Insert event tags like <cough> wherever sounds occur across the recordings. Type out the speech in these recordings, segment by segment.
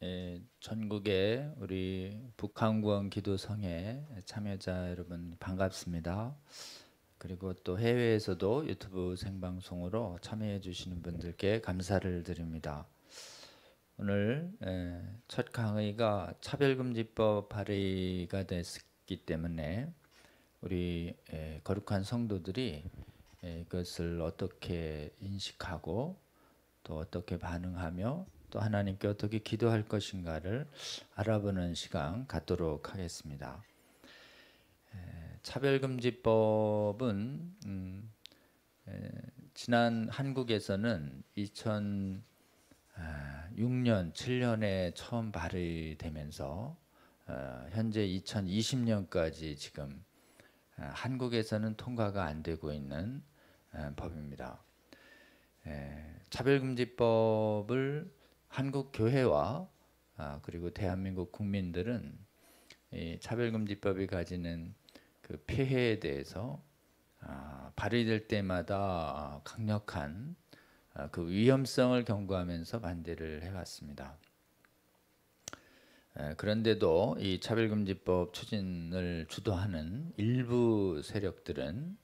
예, 전국의 우리 북한구원 기도성에 참여자 여러분 반갑습니다. 그리고 또 해외에서도 유튜브 생방송으로 참여해 주시는 분들께 감사를 드립니다. 오늘 예, 첫 강의가 차별금지법 발의가 됐기 때문에 우리 예, 거룩한 성도들이 예, 이것을 어떻게 인식하고 또 어떻게 반응하며 또 하나님께 어떻게 기도할 것인가를 알아보는 시간 갖도록 하겠습니다. 차별금지법은 음, 에, 지난 한국에서는 2006년, 7년에 처음 발의되면서 어, 현재 2020년까지 지금 어, 한국에서는 통과가 안 되고 있는 어, 법입니다. 에, 차별금지법을 한국 교회와 아, 그리고 대한민국 국민들은 차별금지법이 가지는 그 피해에 대해서 아, 발의될 때마다 아, 강력한 아, 그 위험성을 경고하면서 반대를 해왔습니다. 에, 그런데도 이 차별금지법 추진을 주도하는 일부 세력들은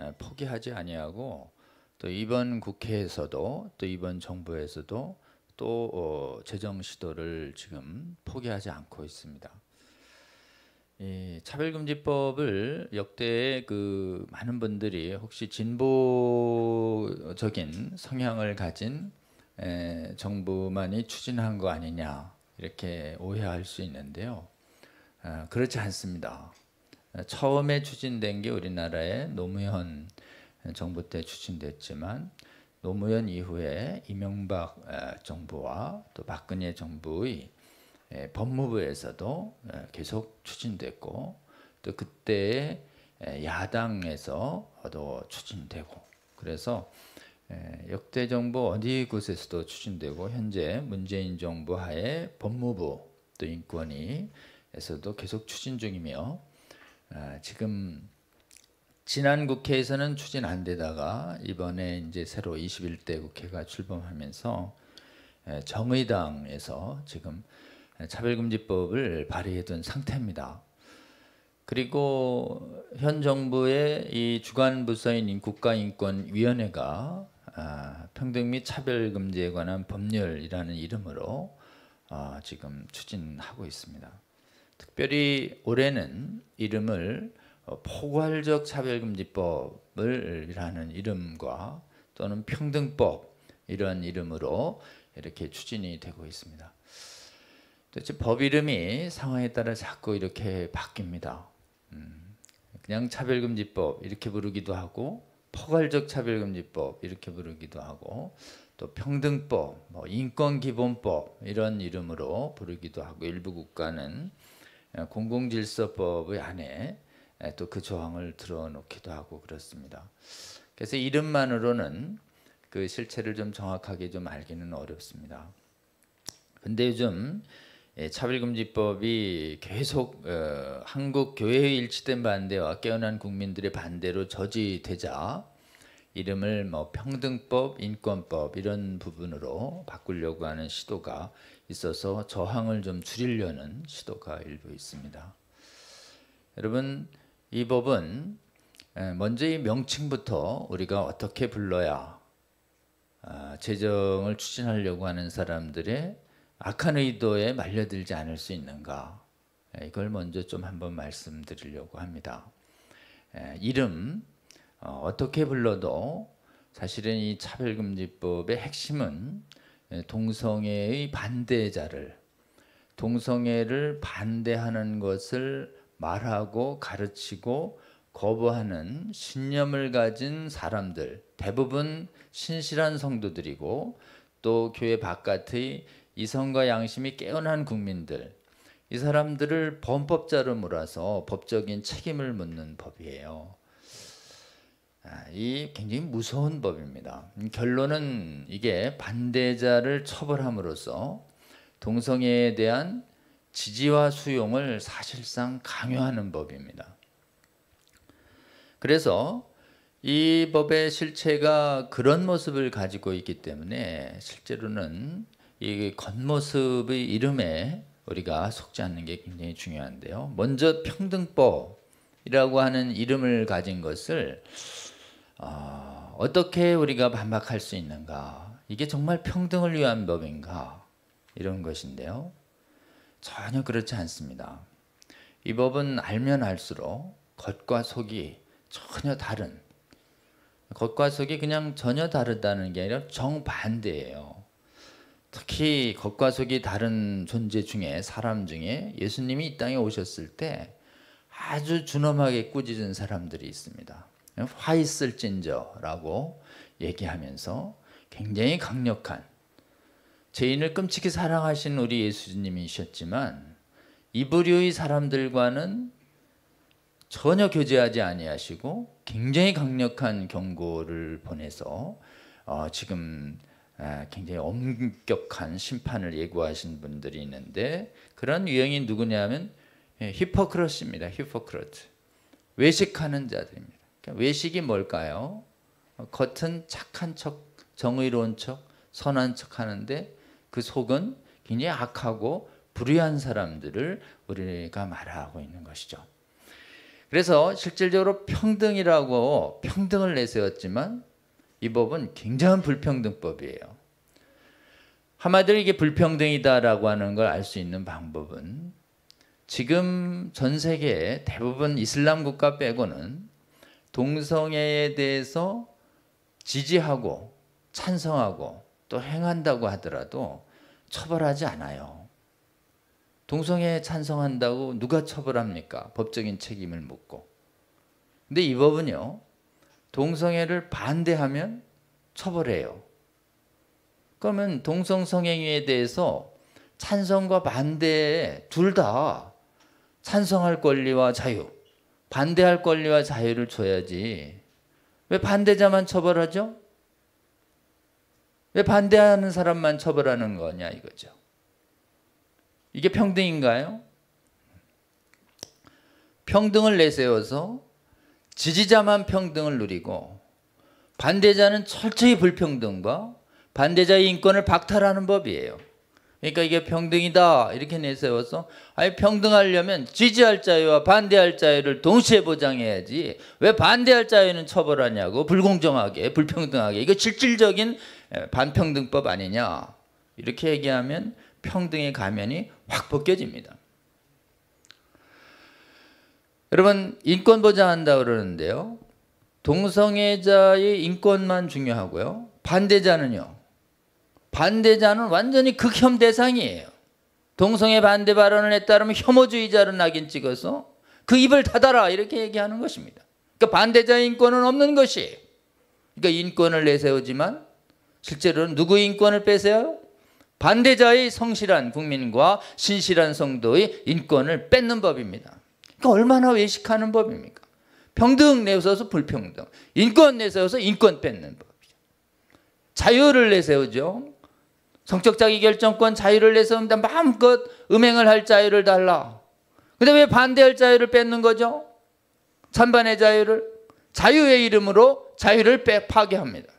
에, 포기하지 아니하고 또 이번 국회에서도 또 이번 정부에서도 또 어, 재정 시도를 지금 포기하지 않고 있습니다. 이 차별금지법을 역대 그 많은 분들이 혹시 진보적인 성향을 가진 에, 정부만이 추진한 거 아니냐 이렇게 오해할 수 있는데요. 아, 그렇지 않습니다. 처음에 추진된 게 우리나라의 노무현 정부 때 추진됐지만 노무현 이후에 이명박 정부와 또 박근혜 정부의 법무부에서도 계속 추진됐고 또 그때 야당에서도 추진되고 그래서 역대 정부 어디 곳에서도 추진되고 현재 문재인 정부 하에 법무부 또 인권위에서도 계속 추진 중이며 아, 지금 지난 국회에서는 추진 안 되다가 이번에 이제 새로 21대 국회가 출범하면서 정의당에서 지금 차별금지법을 발의해둔 상태입니다. 그리고 현 정부의 이 주관 부서인 국가인권위원회가 아, 평등 및 차별 금지에 관한 법률이라는 이름으로 아, 지금 추진하고 있습니다. 특별히 올해는 이름을 어, 포괄적 차별금지법을라는 이름과 또는 평등법 이런 이름으로 이렇게 추진이 되고 있습니다. 도대체 법 이름이 상황에 따라 자꾸 이렇게 바뀝니다. 음, 그냥 차별금지법 이렇게 부르기도 하고 포괄적 차별금지법 이렇게 부르기도 하고 또 평등법, 뭐 인권기본법 이런 이름으로 부르기도 하고 일부 국가는 공공질서법의 안에 예, 또그 조항을 들어놓기도 하고 그렇습니다. 그래서 이름만으로는 그 실체를 좀 정확하게 좀 알기는 어렵습니다. 근데 요즘 예, 차별금지법이 계속 어, 한국 교회의 일치된 반대와 깨어난 국민들의 반대로 저지되자 이름을 뭐 평등법, 인권법 이런 부분으로 바꾸려고 하는 시도가 있어서 저항을 좀 줄이려는 시도가 일부 있습니다. 여러분 이 법은 먼저 이 명칭부터 우리가 어떻게 불러야 아, 재정을 추진하려고 하는 사람들의 악한 의도에 말려들지 않을 수 있는가 이걸 먼저 좀 한번 말씀드리려고 합니다. 이름 어, 어떻게 불러도 사실은 이 차별금지법의 핵심은 동성애의 반대자를 동성애를 반대하는 것을 말하고 가르치고 거부하는 신념을 가진 사람들 대부분 신실한 성도들이고 또 교회 바깥의 이성과 양심이 깨어난 국민들 이 사람들을 범법자로 몰아서 법적인 책임을 묻는 법이에요. 아, 이 굉장히 무서운 법입니다. 결론은 이게 반대자를 처벌함으로써 동성애에 대한 지지와 수용을 사실상 강요하는 법입니다. 그래서 이 법의 실체가 그런 모습을 가지고 있기 때문에 실제로는 이 겉모습의 이름에 우리가 속지 않는 게 굉장히 중요한데요. 먼저 평등법이라고 하는 이름을 가진 것을 어, 어떻게 우리가 반박할 수 있는가? 이게 정말 평등을 위한 법인가? 이런 것인데요. 전혀 그렇지 않습니다. 이 법은 알면 알수록 겉과 속이 전혀 다른 겉과 속이 그냥 전혀 다르다는 게 아니라 정반대예요. 특히 겉과 속이 다른 존재 중에 사람 중에 예수님이 이 땅에 오셨을 때 아주 준엄하게 꾸짖은 사람들이 있습니다. 화 있을진저라고 얘기하면서 굉장히 강력한 죄인을 끔찍히 사랑하신 우리 예수님이셨지만 이불리의 사람들과는 전혀 교제하지 아니하시고 굉장히 강력한 경고를 보내서 어 지금 굉장히 엄격한 심판을 예고하신 분들이 있는데 그런 유형이 누구냐면 하 예, 히퍼크러스입니다. 히퍼크러트 외식하는 자들입니다. 그러니까 외식이 뭘까요? 겉은 착한 척, 정의로운 척, 선한 척 하는데 그 속은 굉장히 악하고 불의한 사람들을 우리가 말하고 있는 것이죠. 그래서 실질적으로 평등이라고 평등을 내세웠지만 이 법은 굉장한 불평등법이에요. 한마디로 이게 불평등이다라고 하는 걸 알 수 있는 방법은 지금 전 세계 대부분 이슬람 국가 빼고는 동성애에 대해서 지지하고 찬성하고 또 행한다고 하더라도 처벌하지 않아요. 동성애에 찬성한다고 누가 처벌합니까? 법적인 책임을 묻고. 근데 이 법은요. 동성애를 반대하면 처벌해요. 그러면 동성 성행위에 대해서 찬성과 반대에 둘 다 찬성할 권리와 자유, 반대할 권리와 자유를 줘야지. 왜 반대자만 처벌하죠? 왜 반대하는 사람만 처벌하는 거냐 이거죠. 이게 평등인가요? 평등을 내세워서 지지자만 평등을 누리고 반대자는 철저히 불평등과 반대자의 인권을 박탈하는 법이에요. 그러니까 이게 평등이다 이렇게 내세워서 아니 평등하려면 지지할 자유와 반대할 자유를 동시에 보장해야지 왜 반대할 자유는 처벌하냐고 불공정하게 불평등하게 이거 실질적인 반평등법 아니냐 이렇게 얘기하면 평등의 가면이 확 벗겨집니다. 여러분 인권 보장한다 그러는데요. 동성애자의 인권만 중요하고요. 반대자는요. 반대자는 완전히 극혐 대상이에요. 동성애 반대 발언을 했다면 혐오주의자로 낙인 찍어서 그 입을 닫아라 이렇게 얘기하는 것입니다. 그러니까 반대자 인권은 없는 것이. 그러니까 인권을 내세우지만 실제로는 누구의 인권을 뺏어요 반대자의 성실한 국민과 신실한 성도의 인권을 뺏는 법입니다. 그러니까 얼마나 외식하는 법입니까? 평등 내세워서 불평등, 인권 내세워서 인권 뺏는 법이죠. 자유를 내세우죠. 성적 자기 결정권 자유를 내세운다. 마음껏 음행을 할 자유를 달라. 근데 왜 반대할 자유를 뺏는 거죠? 찬반의 자유를 자유의 이름으로 자유를 파괴합니다.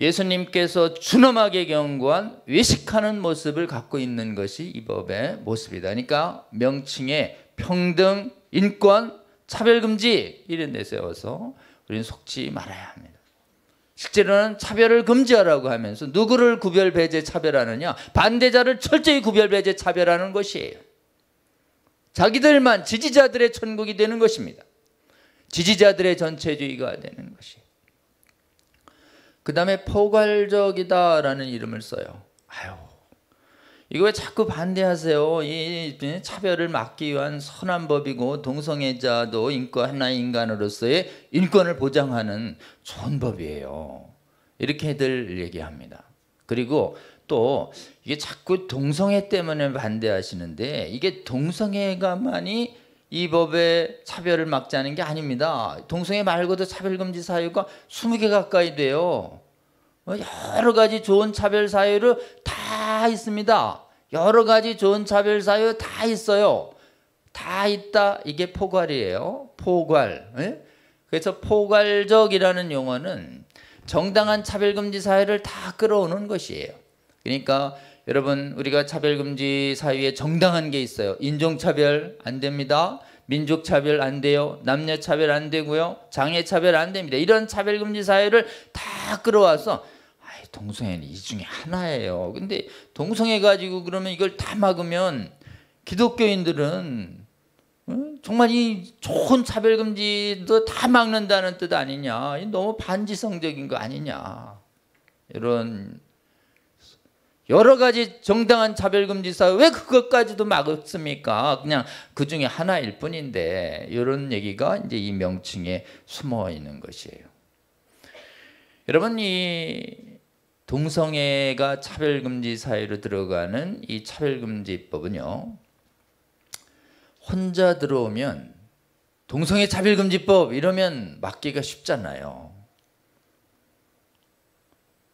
예수님께서 준엄하게 경고한 외식하는 모습을 갖고 있는 것이 이 법의 모습이다. 그러니까 명칭에 평등, 인권, 차별금지 이런 데 세워서 우리는 속지 말아야 합니다. 실제로는 차별을 금지하라고 하면서 누구를 구별 배제 차별하느냐 반대자를 철저히 구별 배제 차별하는 것이에요. 자기들만 지지자들의 천국이 되는 것입니다. 지지자들의 전체주의가 되는 것이. 그 다음에 포괄적이다라는 이름을 써요. 아유, 이거 왜 자꾸 반대하세요? 이 차별을 막기 위한 선한 법이고 동성애자도 인권 하나의 인간으로서의 인권을 보장하는 좋은 법이에요. 이렇게들 얘기합니다. 그리고 또 이게 자꾸 동성애 때문에 반대하시는데 이게 동성애가만이 이 법의 차별을 막자는 게 아닙니다. 동성애 말고도 차별금지 사유가 20개 가까이 돼요. 어, 여러 가지 좋은 차별 사유를 다 있습니다. 여러 가지 좋은 차별 사유 다 있어요. 다 있다. 이게 포괄이에요. 포괄. 예? 그래서 포괄적이라는 용어는 정당한 차별금지 사회를 다 끌어오는 것이에요. 그러니까 여러분 우리가 차별금지 사유에 정당한 게 있어요. 인종차별 안 됩니다. 민족차별 안 돼요. 남녀차별 안 되고요. 장애차별 안 됩니다. 이런 차별금지 사유를 다 끌어와서 아이, 동성애는 이 중에 하나예요. 근데 동성애 가지고 그러면 이걸 다 막으면 기독교인들은 어? 정말 이 좋은 차별금지도 다 막는다는 뜻 아니냐. 너무 반지성적인 거 아니냐. 이런 여러 가지 정당한 차별금지사 왜 그것까지도 막습니까? 그냥 그 중에 하나일 뿐인데 이런 얘기가 이제 이 명칭에 숨어 있는 것이에요. 여러분 이 동성애가 차별금지 사유로 들어가는 이 차별금지법은요. 혼자 들어오면 동성애 차별금지법 이러면 막기가 쉽잖아요.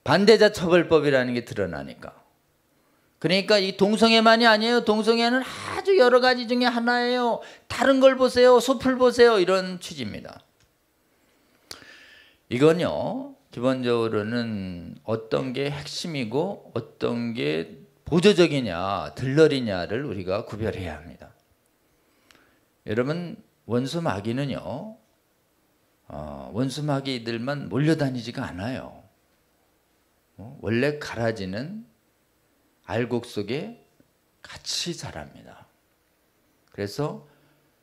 반대자 처벌법이라는 게 드러나니까. 그러니까 이 동성애만이 아니에요. 동성애는 아주 여러 가지 중에 하나예요. 다른 걸 보세요. 숲을 보세요. 이런 취지입니다. 이건요. 기본적으로는 어떤 게 핵심이고 어떤 게 보조적이냐 들러리냐를 우리가 구별해야 합니다. 여러분 원수 마귀는요. 어, 원수 마귀들만 몰려다니지가 않아요. 어, 원래 가라지는 알곡 속에 같이 자랍니다. 그래서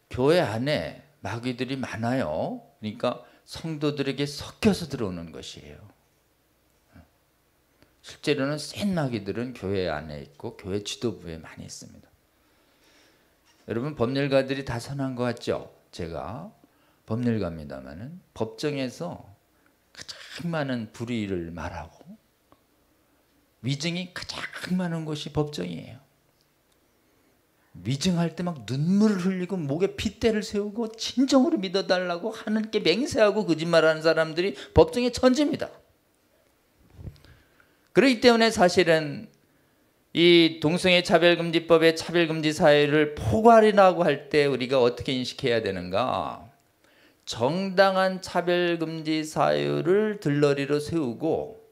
교회 안에 마귀들이 많아요. 그러니까 성도들에게 섞여서 들어오는 것이에요. 실제로는 센 마귀들은 교회 안에 있고 교회 지도부에 많이 있습니다. 여러분 법률가들이 다 선한 것 같죠? 제가 법률가입니다만은 법정에서 가장 많은 불의를 말하고 위증이 가장 많은 것이 법정이에요. 위증할 때 막 눈물을 흘리고 목에 핏대를 세우고 진정으로 믿어달라고 하는게 맹세하고 거짓말하는 사람들이 법정의 천지입니다. 그렇기 때문에 사실은 이 동성애 차별금지법의 차별금지 사회를 포괄이라고 할 때 우리가 어떻게 인식해야 되는가? 정당한 차별금지 사유를 들러리로 세우고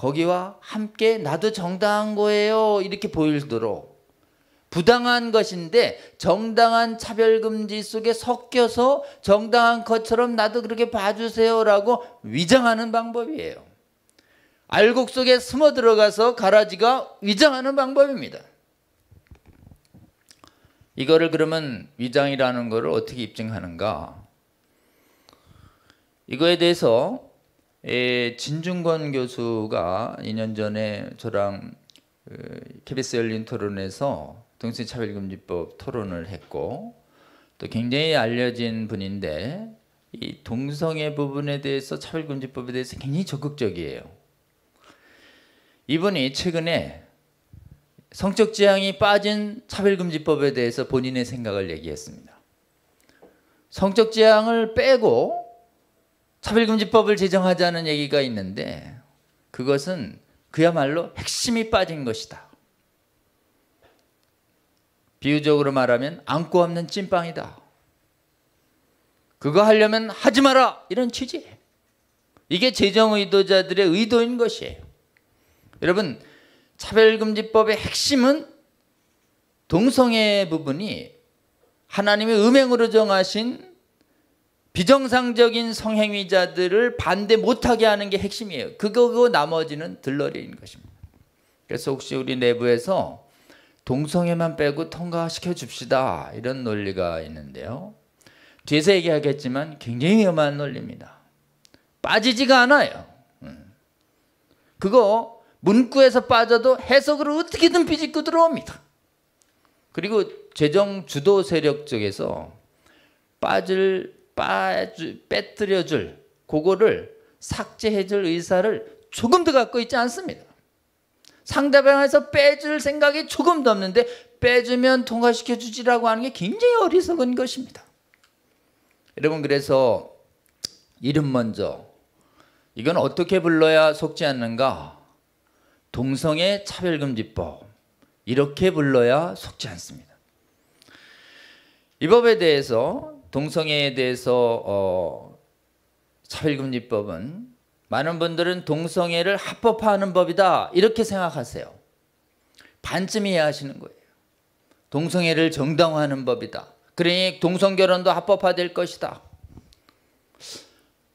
거기와 함께 나도 정당한 거예요. 이렇게 보이도록 부당한 것인데 정당한 차별금지 속에 섞여서 정당한 것처럼 나도 그렇게 봐주세요라고 위장하는 방법이에요. 알곡 속에 숨어 들어가서 가라지가 위장하는 방법입니다. 이거를 그러면 위장이라는 것을 어떻게 입증하는가? 이거에 대해서 진중권 교수가 2년 전에 저랑 KBS 그 열린 토론에서 동성차별금지법 토론을 했고 또 굉장히 알려진 분인데 이 동성애 부분에 대해서 차별금지법에 대해서 굉장히 적극적이에요. 이분이 최근에 성적 지향이 빠진 차별금지법에 대해서 본인의 생각을 얘기했습니다. 성적 지향을 빼고 차별금지법을 제정하자는 얘기가 있는데 그것은 그야말로 핵심이 빠진 것이다. 비유적으로 말하면 안고 없는 찐빵이다. 그거 하려면 하지 마라 이런 취지. 이게 제정 의도자들의 의도인 것이에요. 여러분 차별금지법의 핵심은 동성애 부분이 하나님의 음행으로 정하신 비정상적인 성행위자들을 반대 못하게 하는 게 핵심이에요. 그거고 나머지는 들러리인 것입니다. 그래서 혹시 우리 내부에서 동성애만 빼고 통과시켜 줍시다 이런 논리가 있는데요. 뒤에서 얘기하겠지만 굉장히 위험한 논리입니다. 빠지지가 않아요. 음. 그거 문구에서 빠져도 해석으로 어떻게든 비집고 들어옵니다. 그리고 재정 주도 세력 쪽에서 빠질 빠주, 빼뜨려줄 그거를 삭제해줄 의사를 조금 도 갖고 있지 않습니다. 상대방에서 빼줄 생각이 조금도 없는데 빼주면 통과시켜주지라고 하는 게 굉장히 어리석은 것입니다. 여러분 그래서 이름 먼저 이건 어떻게 불러야 속지 않는가? 동성애 차별금지법 이렇게 불러야 속지 않습니다. 이 법에 대해서 동성애에 대해서 어, 차별금지법은 많은 분들은 동성애를 합법화하는 법이다 이렇게 생각하세요. 반쯤 이해하시는 거예요. 동성애를 정당화하는 법이다. 그러니 동성결혼도 합법화될 것이다.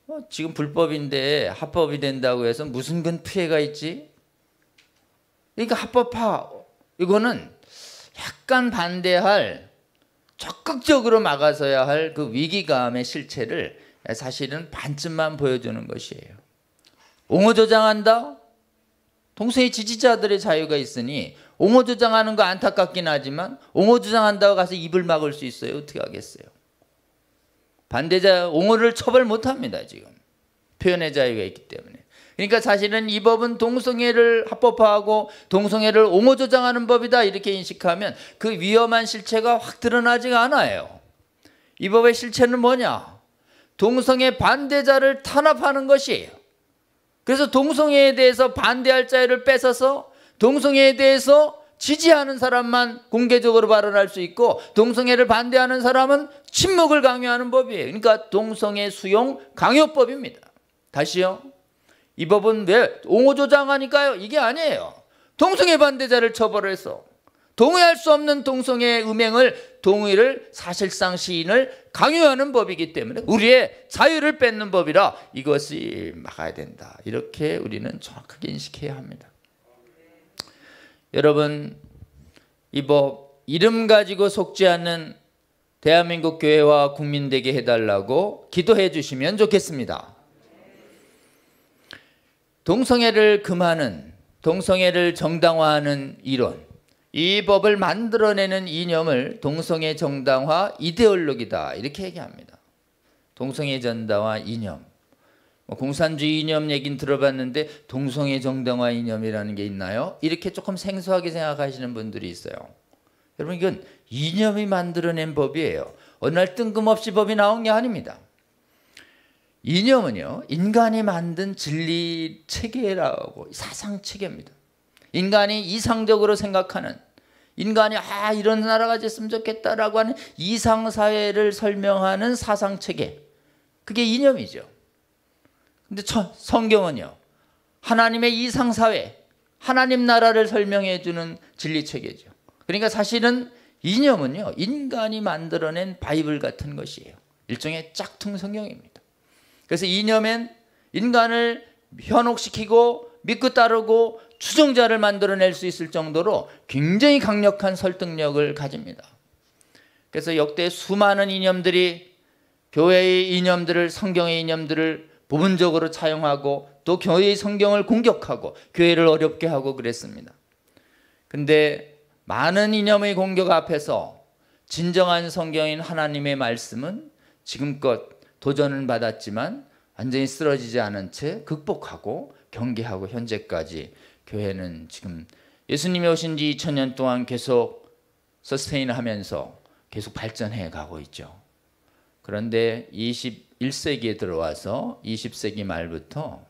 어, 지금 불법인데 합법이 된다고 해서 무슨 근 피해가 있지? 그러니까 합법화 이거는 약간 반대할 적극적으로 막아서야 할 그 위기감의 실체를 사실은 반쯤만 보여주는 것이에요. 옹호조장한다? 동성애 지지자들의 자유가 있으니 옹호조장하는 거 안타깝긴 하지만 옹호조장한다고 가서 입을 막을 수 있어요. 어떻게 하겠어요? 반대자 옹호를 처벌 못합니다. 지금 표현의 자유가 있기 때문에. 그러니까 사실은 이 법은 동성애를 합법화하고 동성애를 옹호 조장하는 법이다 이렇게 인식하면 그 위험한 실체가 확 드러나지가 않아요. 이 법의 실체는 뭐냐? 동성애 반대자를 탄압하는 것이에요. 그래서 동성애에 대해서 반대할 자를 뺏어서 동성애에 대해서 지지하는 사람만 공개적으로 발언할 수 있고 동성애를 반대하는 사람은 침묵을 강요하는 법이에요. 그러니까 동성애 수용 강요법입니다. 다시요. 이 법은 왜 옹호조장하니까요? 이게 아니에요. 동성애 반대자를 처벌해서 동의할 수 없는 동성애 음행을 동의를 사실상 시인을 강요하는 법이기 때문에 우리의 자유를 뺏는 법이라 이것이 막아야 된다. 이렇게 우리는 정확하게 인식해야 합니다. 여러분 이 법 이름 가지고 속지 않는 대한민국 교회와 국민 되게 해달라고 기도해 주시면 좋겠습니다. 동성애를 금하는 동성애를 정당화하는 이론 이 법을 만들어내는 이념을 동성애 정당화 이데올로기다 이렇게 얘기합니다. 동성애 정당화 이념 뭐 공산주의 이념 얘긴 들어봤는데 동성애 정당화 이념이라는 게 있나요? 이렇게 조금 생소하게 생각하시는 분들이 있어요. 여러분 이건 이념이 만들어낸 법이에요. 어느 날 뜬금없이 법이 나온 게 아닙니다. 이념은요, 인간이 만든 진리 체계라고 사상 체계입니다. 인간이 이상적으로 생각하는, 인간이 아, 이런 나라가 됐으면 좋겠다라고 하는 이상사회를 설명하는 사상 체계. 그게 이념이죠. 근데 성경은요, 하나님의 이상사회, 하나님 나라를 설명해 주는 진리 체계죠. 그러니까 사실은 이념은요, 인간이 만들어낸 바이블 같은 것이에요. 일종의 짝퉁 성경입니다. 그래서 이념엔 인간을 현혹시키고 믿고 따르고 추종자를 만들어낼 수 있을 정도로 굉장히 강력한 설득력을 가집니다. 그래서 역대 수많은 이념들이 교회의 이념들을 성경의 이념들을 부분적으로 차용하고 또 교회의 성경을 공격하고 교회를 어렵게 하고 그랬습니다. 근데 많은 이념의 공격 앞에서 진정한 성경인 하나님의 말씀은 지금껏 도전을 받았지만 완전히 쓰러지지 않은 채 극복하고 경계하고 현재까지 교회는 지금 예수님이 오신 지 2000년 동안 계속 서스테인 하면서 계속 발전해 가고 있죠. 그런데 21세기에 들어와서 20세기 말부터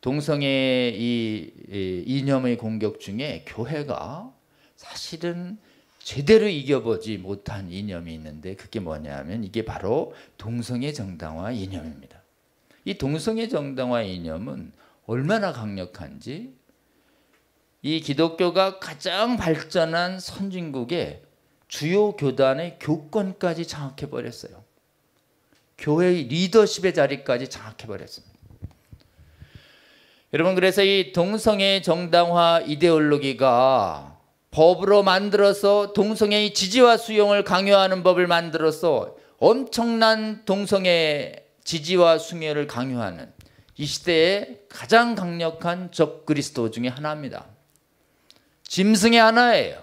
동성애의 이, 이념의 공격 중에 교회가 사실은 제대로 이겨보지 못한 이념이 있는데 그게 뭐냐면 이게 바로 동성애 정당화 이념입니다. 이 동성애 정당화 이념은 얼마나 강력한지 이 기독교가 가장 발전한 선진국의 주요 교단의 교권까지 장악해 버렸어요. 교회의 리더십의 자리까지 장악해 버렸습니다. 여러분 그래서 이 동성애 정당화 이데올로기가 법으로 만들어서 동성애의 지지와 수용을 강요하는 법을 만들어서 엄청난 동성애 지지와 수용을 강요하는 이 시대의 가장 강력한 적그리스도 중의 하나입니다. 짐승의 하나예요.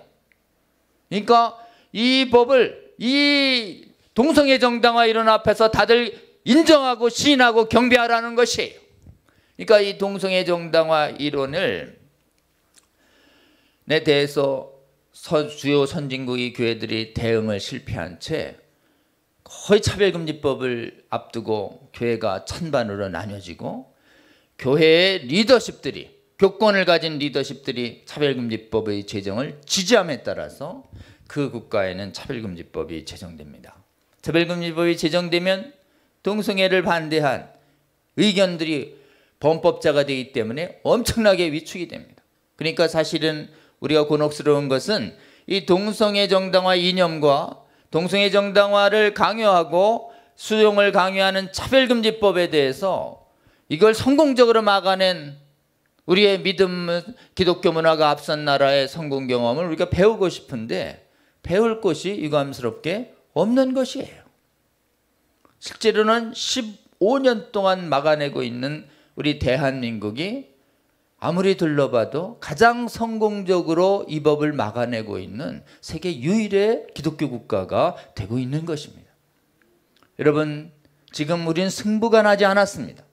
그러니까 이 법을 이 동성애 정당화 이론 앞에서 다들 인정하고 시인하고 경배하라는 것이에요. 그러니까 이 동성애 정당화 이론을 대해서 주요 선진국의 교회들이 대응을 실패한 채 거의 차별금지법을 앞두고 교회가 찬반으로 나뉘어지고 교회의 리더십들이 교권을 가진 리더십들이 차별금지법의 제정을 지지함에 따라서 그 국가에는 차별금지법이 제정됩니다. 차별금지법이 제정되면 동성애를 반대한 의견들이 범법자가 되기 때문에 엄청나게 위축이 됩니다. 그러니까 사실은 우리가 곤혹스러운 것은 이 동성애 정당화 이념과 동성애 정당화를 강요하고 수용을 강요하는 차별금지법에 대해서 이걸 성공적으로 막아낸 우리의 믿음 기독교 문화가 앞선 나라의 성공 경험을 우리가 배우고 싶은데 배울 곳이 유감스럽게 없는 것이에요. 실제로는 15년 동안 막아내고 있는 우리 대한민국이 아무리 둘러봐도 가장 성공적으로 이 법을 막아내고 있는 세계 유일의 기독교 국가가 되고 있는 것입니다. 여러분, 지금 우린 승부가 나지 않았습니다.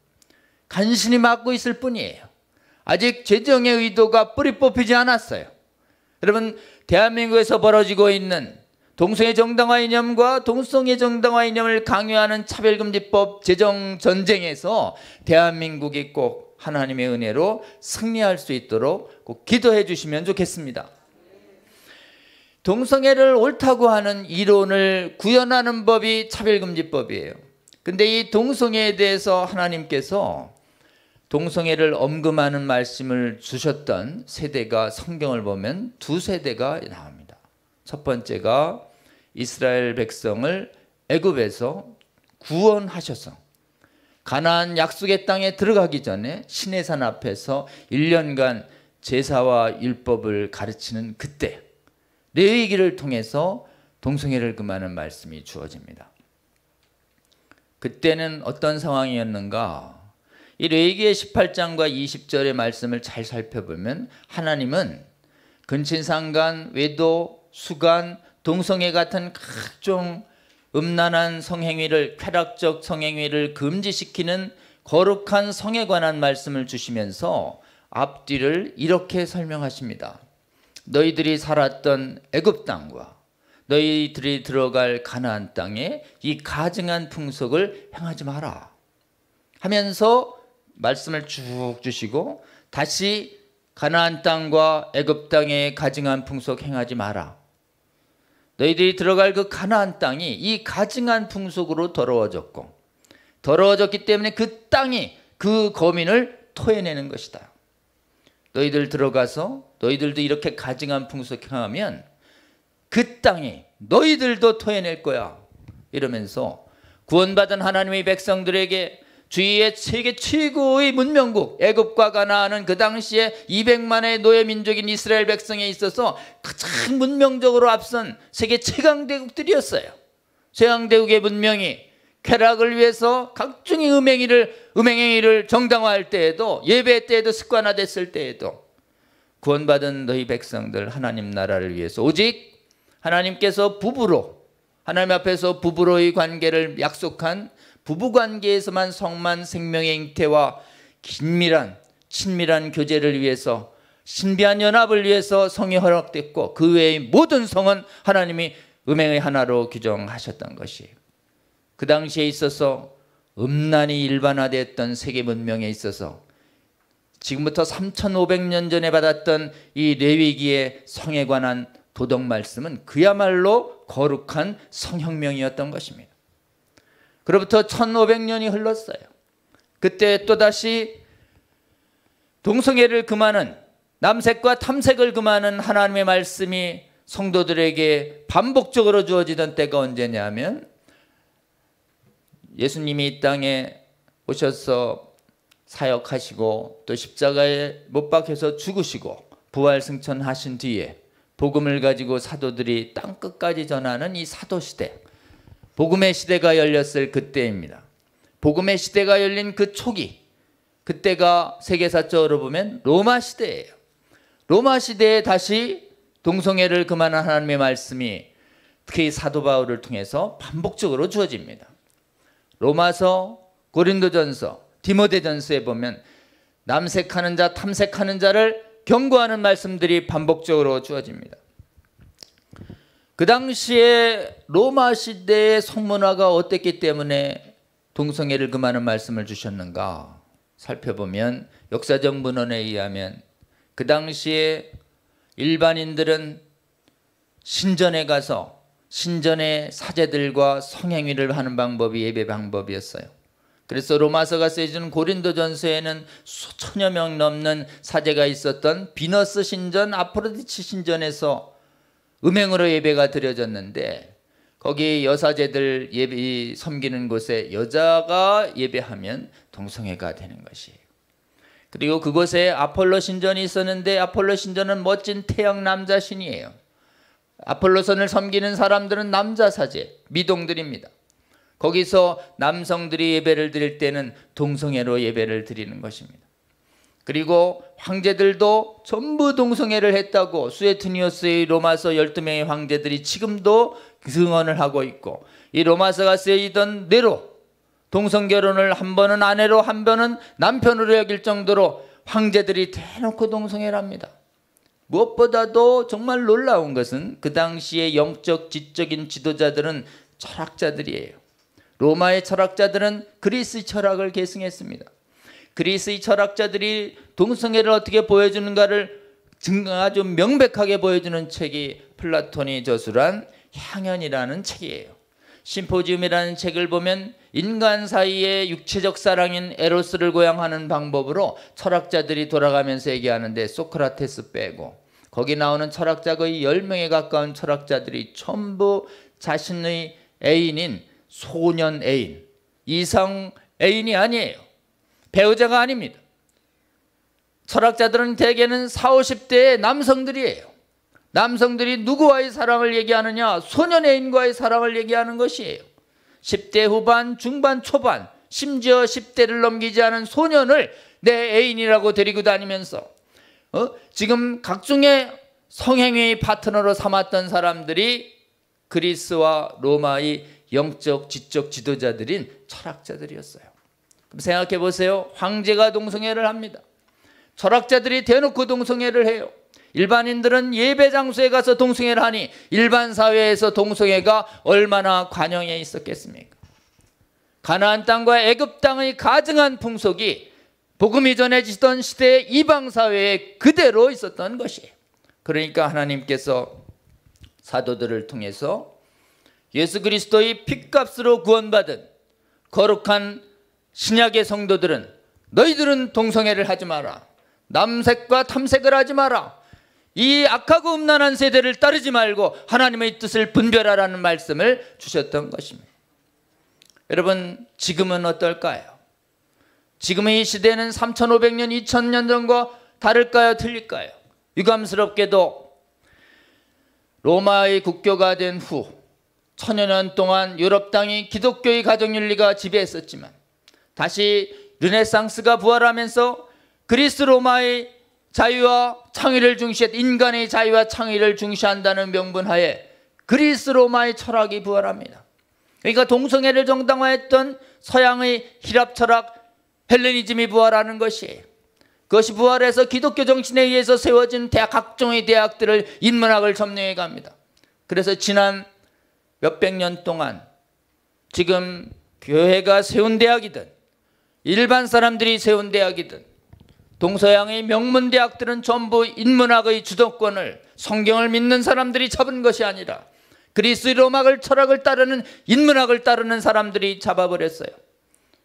간신히 막고 있을 뿐이에요. 아직 재정의 의도가 뿌리 뽑히지 않았어요. 여러분, 대한민국에서 벌어지고 있는 동성애 정당화 이념과 동성애 정당화 이념을 강요하는 차별금지법 제정 전쟁에서 대한민국이 꼭 하나님의 은혜로 승리할 수 있도록 꼭 기도해 주시면 좋겠습니다. 동성애를 옳다고 하는 이론을 구현하는 법이 차별금지법이에요. 근데 이 동성애에 대해서 하나님께서 동성애를 엄금하는 말씀을 주셨던 세대가 성경을 보면 두 세대가 나옵니다. 첫 번째가 이스라엘 백성을 애굽에서 구원하셔서 가나안 약속의 땅에 들어가기 전에 신의 산 앞에서 1년간 제사와 율법을 가르치는 그때 레위기를 통해서 동성애를 금하는 말씀이 주어집니다. 그때는 어떤 상황이었는가? 이 레위기의 18장과 20절의 말씀을 잘 살펴보면 하나님은 근친상간, 외도, 수간, 동성애 같은 각종 음란한 성행위를 쾌락적 성행위를 금지시키는 거룩한 성에 관한 말씀을 주시면서 앞뒤를 이렇게 설명하십니다. 너희들이 살았던 애굽 땅과 너희들이 들어갈 가나안 땅에 이 가증한 풍속을 행하지 마라 하면서 말씀을 쭉 주시고 다시 가나안 땅과 애굽 땅에 가증한 풍속 행하지 마라. 너희들이 들어갈 그 가나안 땅이 이 가증한 풍속으로 더러워졌고 더러워졌기 때문에 그 땅이 그 거민을 토해내는 것이다. 너희들 들어가서 너희들도 이렇게 가증한 풍속 행하면 그 땅이 너희들도 토해낼 거야. 이러면서 구원받은 하나님의 백성들에게 주위의 세계 최고의 문명국 애굽과 가나안은 그 당시에 200만의 노예 민족인 이스라엘 백성에 있어서 가장 문명적으로 앞선 세계 최강 대국들이었어요. 최강 대국의 문명이 쾌락을 위해서 각종의 음행위를 음행행위를 정당화할 때에도 예배 때에도 습관화됐을 때에도 구원받은 너희 백성들 하나님 나라를 위해서 오직 하나님께서 부부로 하나님 앞에서 부부로의 관계를 약속한 부부관계에서만 성만 생명의 행태와 긴밀한 친밀한 교제를 위해서 신비한 연합을 위해서 성이 허락됐고 그 외의 모든 성은 하나님이 음행의 하나로 규정하셨던 것이에그 당시에 있어서 음란이 일반화됐던 세계 문명에 있어서 지금부터 3,500년 전에 받았던 이 레위기의 성에 관한 도덕 말씀은 그야말로 거룩한 성혁명이었던 것입니다. 그로부터 1500년이 흘렀어요. 그때 또다시 동성애를 금하는 남색과 탐색을 금하는 하나님의 말씀이 성도들에게 반복적으로 주어지던 때가 언제냐면 예수님이 이 땅에 오셔서 사역하시고 또 십자가에 못 박혀서 죽으시고 부활 승천하신 뒤에 복음을 가지고 사도들이 땅 끝까지 전하는 이 사도 시대 복음의 시대가 열렸을 그때입니다. 복음의 시대가 열린 그 초기 그때가 세계사적으로 보면 로마 시대예요. 로마 시대에 다시 동성애를 금하는 하나님의 말씀이 특히 사도 바울을 통해서 반복적으로 주어집니다. 로마서, 고린도전서, 디모데전서에 보면 남색하는 자, 탐색하는 자를 경고하는 말씀들이 반복적으로 주어집니다. 그 당시에 로마 시대의 성문화가 어땠기 때문에 동성애를 금하는 말씀을 주셨는가 살펴보면 역사적 문헌에 의하면 그 당시에 일반인들은 신전에 가서 신전의 사제들과 성행위를 하는 방법이 예배 방법이었어요. 그래서 로마서가 쓰여지 고린도전서에는 수천여 명 넘는 사제가 있었던 비너스 신전, 아프로디치 신전에서 음행으로 예배가 드려졌는데 거기 여사제들 예배 섬기는 곳에 여자가 예배하면 동성애가 되는 것이에요. 그리고 그곳에 아폴로 신전이 있었는데 아폴로 신전은 멋진 태양 남자 신이에요. 아폴로선을 섬기는 사람들은 남자 사제, 미동들입니다. 거기서 남성들이 예배를 드릴 때는 동성애로 예배를 드리는 것입니다. 그리고 황제들도 전부 동성애를 했다고 수에트니우스의 로마서 12명의 황제들이 지금도 증언을 하고 있고 이 로마서가 쓰여있던 대로 동성결혼을 한 번은 아내로 한 번은 남편으로 여길 정도로 황제들이 대놓고 동성애랍니다. 무엇보다도 정말 놀라운 것은 그 당시의 영적 지적인 지도자들은 철학자들이에요. 로마의 철학자들은 그리스 철학을 계승했습니다. 그리스의 철학자들이 동성애를 어떻게 보여주는가를 아주 명백하게 보여주는 책이 플라톤이 저술한 향연이라는 책이에요. 심포지움이라는 책을 보면 인간 사이의 육체적 사랑인 에로스를 고양하는 방법으로 철학자들이 돌아가면서 얘기하는데 소크라테스 빼고 거기 나오는 철학자의 10명에 가까운 철학자들이 전부 자신의 애인인 소년 애인, 이성 애인이 아니에요. 배우자가 아닙니다. 철학자들은 대개는 40, 50대의 남성들이에요. 남성들이 누구와의 사랑을 얘기하느냐? 소년애인과의 사랑을 얘기하는 것이에요. 10대 후반, 중반, 초반, 심지어 10대를 넘기지 않은 소년을 내 애인이라고 데리고 다니면서 어? 지금 각종의 성행위 파트너로 삼았던 사람들이 그리스와 로마의 영적, 지적 지도자들인 철학자들이었어요. 생각해 보세요. 황제가 동성애를 합니다. 철학자들이 대놓고 동성애를 해요. 일반인들은 예배 장소에 가서 동성애를 하니 일반 사회에서 동성애가 얼마나 관영에 있었겠습니까? 가나안 땅과 애굽 땅의 가증한 풍속이 복음이 전해지던 시대의 이방 사회에 그대로 있었던 것이에요. 그러니까 하나님께서 사도들을 통해서 예수 그리스도의 핏값으로 구원받은 거룩한 신약의 성도들은 너희들은 동성애를 하지 마라. 남색과 탐색을 하지 마라. 이 악하고 음란한 세대를 따르지 말고 하나님의 뜻을 분별하라는 말씀을 주셨던 것입니다. 여러분, 지금은 어떨까요? 지금의 이 시대는 3,500년, 2,000년 전과 다를까요? 틀릴까요? 유감스럽게도 로마의 국교가 된 후 천여 년 동안 유럽 땅이 기독교의 가정윤리가 지배했었지만 다시 르네상스가 부활하면서 그리스 로마의 자유와 창의를 중시했 인간의 자유와 창의를 중시한다는 명분하에 그리스 로마의 철학이 부활합니다. 그러니까 동성애를 정당화했던 서양의 히랍 철학 헬레니즘이 부활하는 것이 그것이 부활해서 기독교 정신에 의해서 세워진 대학 각종의 대학들을 인문학을 점령해 갑니다. 그래서 지난 몇백 년 동안 지금 교회가 세운 대학이든 일반 사람들이 세운 대학이든 동서양의 명문 대학들은 전부 인문학의 주도권을 성경을 믿는 사람들이 잡은 것이 아니라 그리스 로마글 철학을 따르는 인문학을 따르는 사람들이 잡아버렸어요.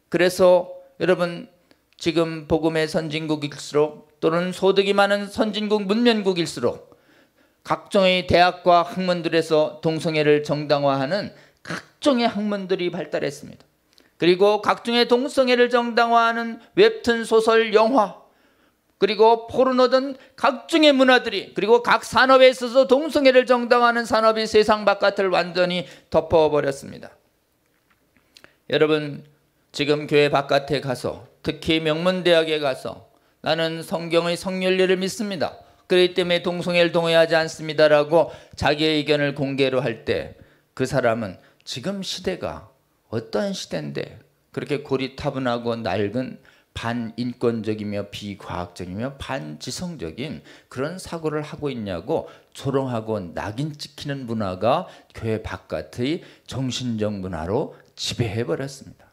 그래서 여러분 지금 복음의 선진국일수록 또는 소득이 많은 선진국 문명국일수록 각종의 대학과 학문들에서 동성애를 정당화하는 각종의 학문들이 발달했습니다. 그리고 각종의 동성애를 정당화하는 웹툰, 소설, 영화, 그리고 포르노 등 각종의 문화들이 그리고 각 산업에 있어서 동성애를 정당화하는 산업이 세상 바깥을 완전히 덮어버렸습니다. 여러분 지금 교회 바깥에 가서 특히 명문대학에 가서 나는 성경의 성윤리를 믿습니다. 그렇기 때문에 동성애를 동의하지 않습니다라고 자기의 의견을 공개로 할 때 그 사람은 지금 시대가 어떠한 시대인데 그렇게 고리타분하고 낡은 반인권적이며 비과학적이며 반지성적인 그런 사고를 하고 있냐고 조롱하고 낙인 찍히는 문화가 교회 바깥의 정신적 문화로 지배해 버렸습니다.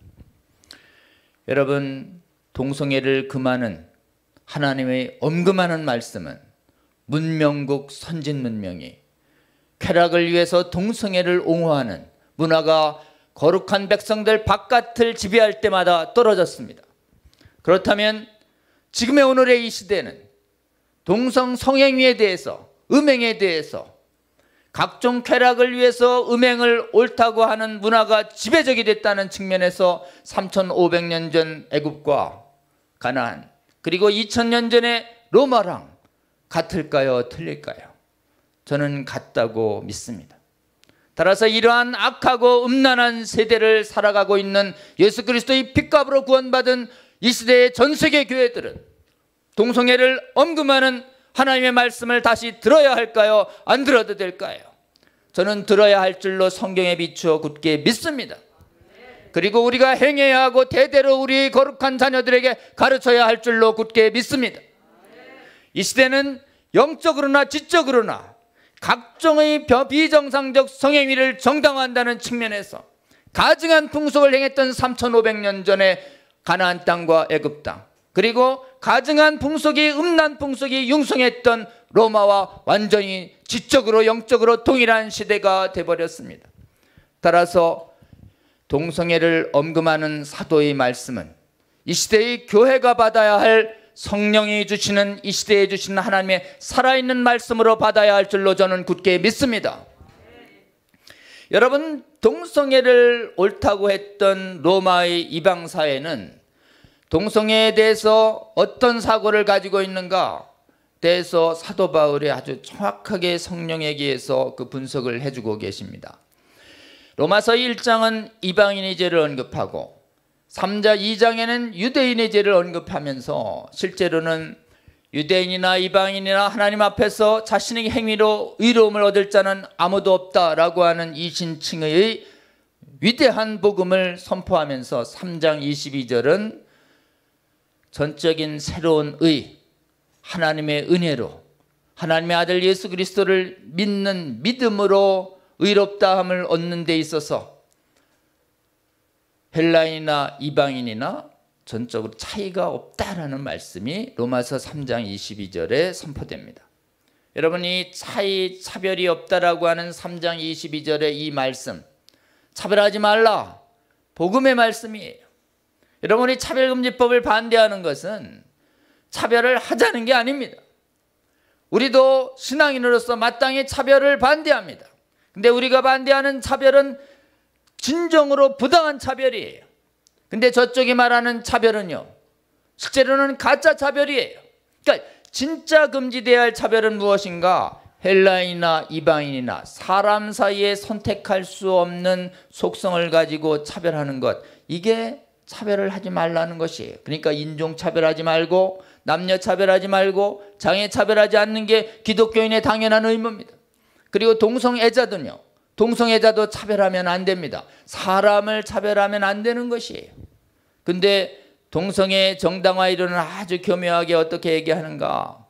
여러분 동성애를 금하는 하나님의 엄금하는 말씀은 문명국 선진 문명이 쾌락을 위해서 동성애를 옹호하는 문화가 거룩한 백성들 바깥을 지배할 때마다 떨어졌습니다. 그렇다면 지금의 오늘의 이 시대는 동성 성행위에 대해서 음행에 대해서 각종 쾌락을 위해서 음행을 옳다고 하는 문화가 지배적이 됐다는 측면에서 3500년 전 애굽과 가나안 그리고 2000년 전의 로마랑 같을까요 틀릴까요? 저는 같다고 믿습니다. 따라서 이러한 악하고 음란한 세대를 살아가고 있는 예수 그리스도의 핏값으로 구원받은 이 시대의 전 세계 교회들은 동성애를 엄금하는 하나님의 말씀을 다시 들어야 할까요? 안 들어도 될까요? 저는 들어야 할 줄로 성경에 비추어 굳게 믿습니다. 그리고 우리가 행해야 하고 대대로 우리 거룩한 자녀들에게 가르쳐야 할 줄로 굳게 믿습니다. 이 시대는 영적으로나 지적으로나 각종의 비정상적 성행위를 정당화한다는 측면에서 가증한 풍속을 행했던 3,500년 전에 가나안 땅과 애굽 땅 그리고 가증한 풍속이 음란 풍속이 융성했던 로마와 완전히 지적으로 영적으로 동일한 시대가 돼버렸습니다. 따라서 동성애를 엄금하는 사도의 말씀은 이 시대의 교회가 받아야 할 성령이 주시는 이 시대에 주시는 하나님의 살아있는 말씀으로 받아야 할 줄로 저는 굳게 믿습니다. 여러분 동성애를 옳다고 했던 로마의 이방 사회는 동성애에 대해서 어떤 사고를 가지고 있는가 대해서 사도 바울이 아주 정확하게 성령에게서 그 분석을 해주고 계십니다. 로마서 1장은 이방인의 죄를 언급하고 3자 2장에는 유대인의 죄를 언급하면서 실제로는 유대인이나 이방인이나 하나님 앞에서 자신의 행위로 의로움을 얻을 자는 아무도 없다라고 하는 이 신칭의 위대한 복음을 선포하면서 3장 22절은 전적인 새로운 의 하나님의 은혜로 하나님의 아들 예수 그리스도를 믿는 믿음으로 의롭다함을 얻는 데 있어서 헬라인이나 이방인이나 전적으로 차이가 없다라는 말씀이 로마서 3장 22절에 선포됩니다. 여러분 이 차이 차별이 없다라고 하는 3장 22절의 이 말씀 차별하지 말라 복음의 말씀이에요. 여러분이 차별금지법을 반대하는 것은 차별을 하자는 게 아닙니다. 우리도 신앙인으로서 마땅히 차별을 반대합니다. 근데 우리가 반대하는 차별은 진정으로 부당한 차별이에요. 근데 저쪽이 말하는 차별은요. 실제로는 가짜 차별이에요. 그러니까 진짜 금지돼야 할 차별은 무엇인가? 헬라인이나 이방인이나 사람 사이에 선택할 수 없는 속성을 가지고 차별하는 것. 이게 차별을 하지 말라는 것이에요. 그러니까 인종 차별하지 말고 남녀 차별하지 말고 장애 차별하지 않는 게 기독교인의 당연한 의무입니다. 그리고 동성애자든요. 동성애자도 차별하면 안 됩니다. 사람을 차별하면 안 되는 것이에요. 근데 동성애 정당화 이론은 아주 교묘하게 어떻게 얘기하는가?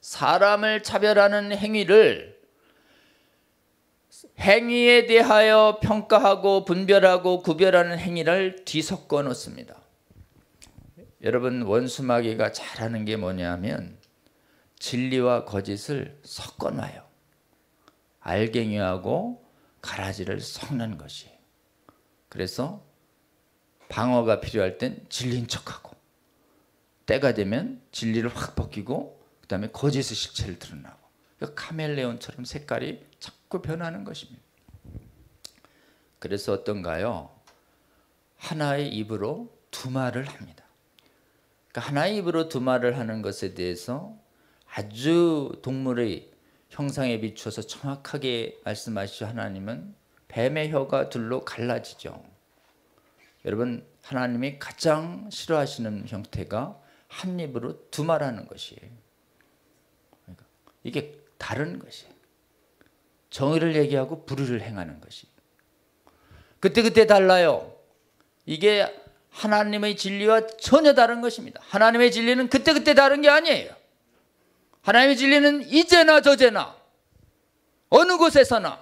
사람을 차별하는 행위를 행위에 대하여 평가하고 분별하고 구별하는 행위를 뒤섞어 놓습니다. 여러분 원수마귀가 잘하는 게 뭐냐면 진리와 거짓을 섞어 놔요. 알갱이하고 가라지를 섞는 것이. 그래서 방어가 필요할 땐 질린 척하고 때가 되면 진리를 확 벗기고 그다음에 거짓의 실체를 드러나고 그러니까 카멜레온처럼 색깔이 자꾸 변하는 것입니다. 그래서 어떤가요? 하나의 입으로 두 말을 합니다. 그러니까 하나의 입으로 두 말을 하는 것에 대해서 아주 동물의 형상에 비추어서 정확하게 말씀하시죠. 하나님은 뱀의 혀가 둘로 갈라지죠. 여러분 하나님이 가장 싫어하시는 형태가 한 입으로 두 말하는 것이에요. 그러니까 이게 다른 것이에요. 정의를 얘기하고 불의를 행하는 것이. 그때그때 달라요. 이게 하나님의 진리와 전혀 다른 것입니다. 하나님의 진리는 그때 그때 다른 게 아니에요. 하나님의 진리는 이제나 저제나 어느 곳에서나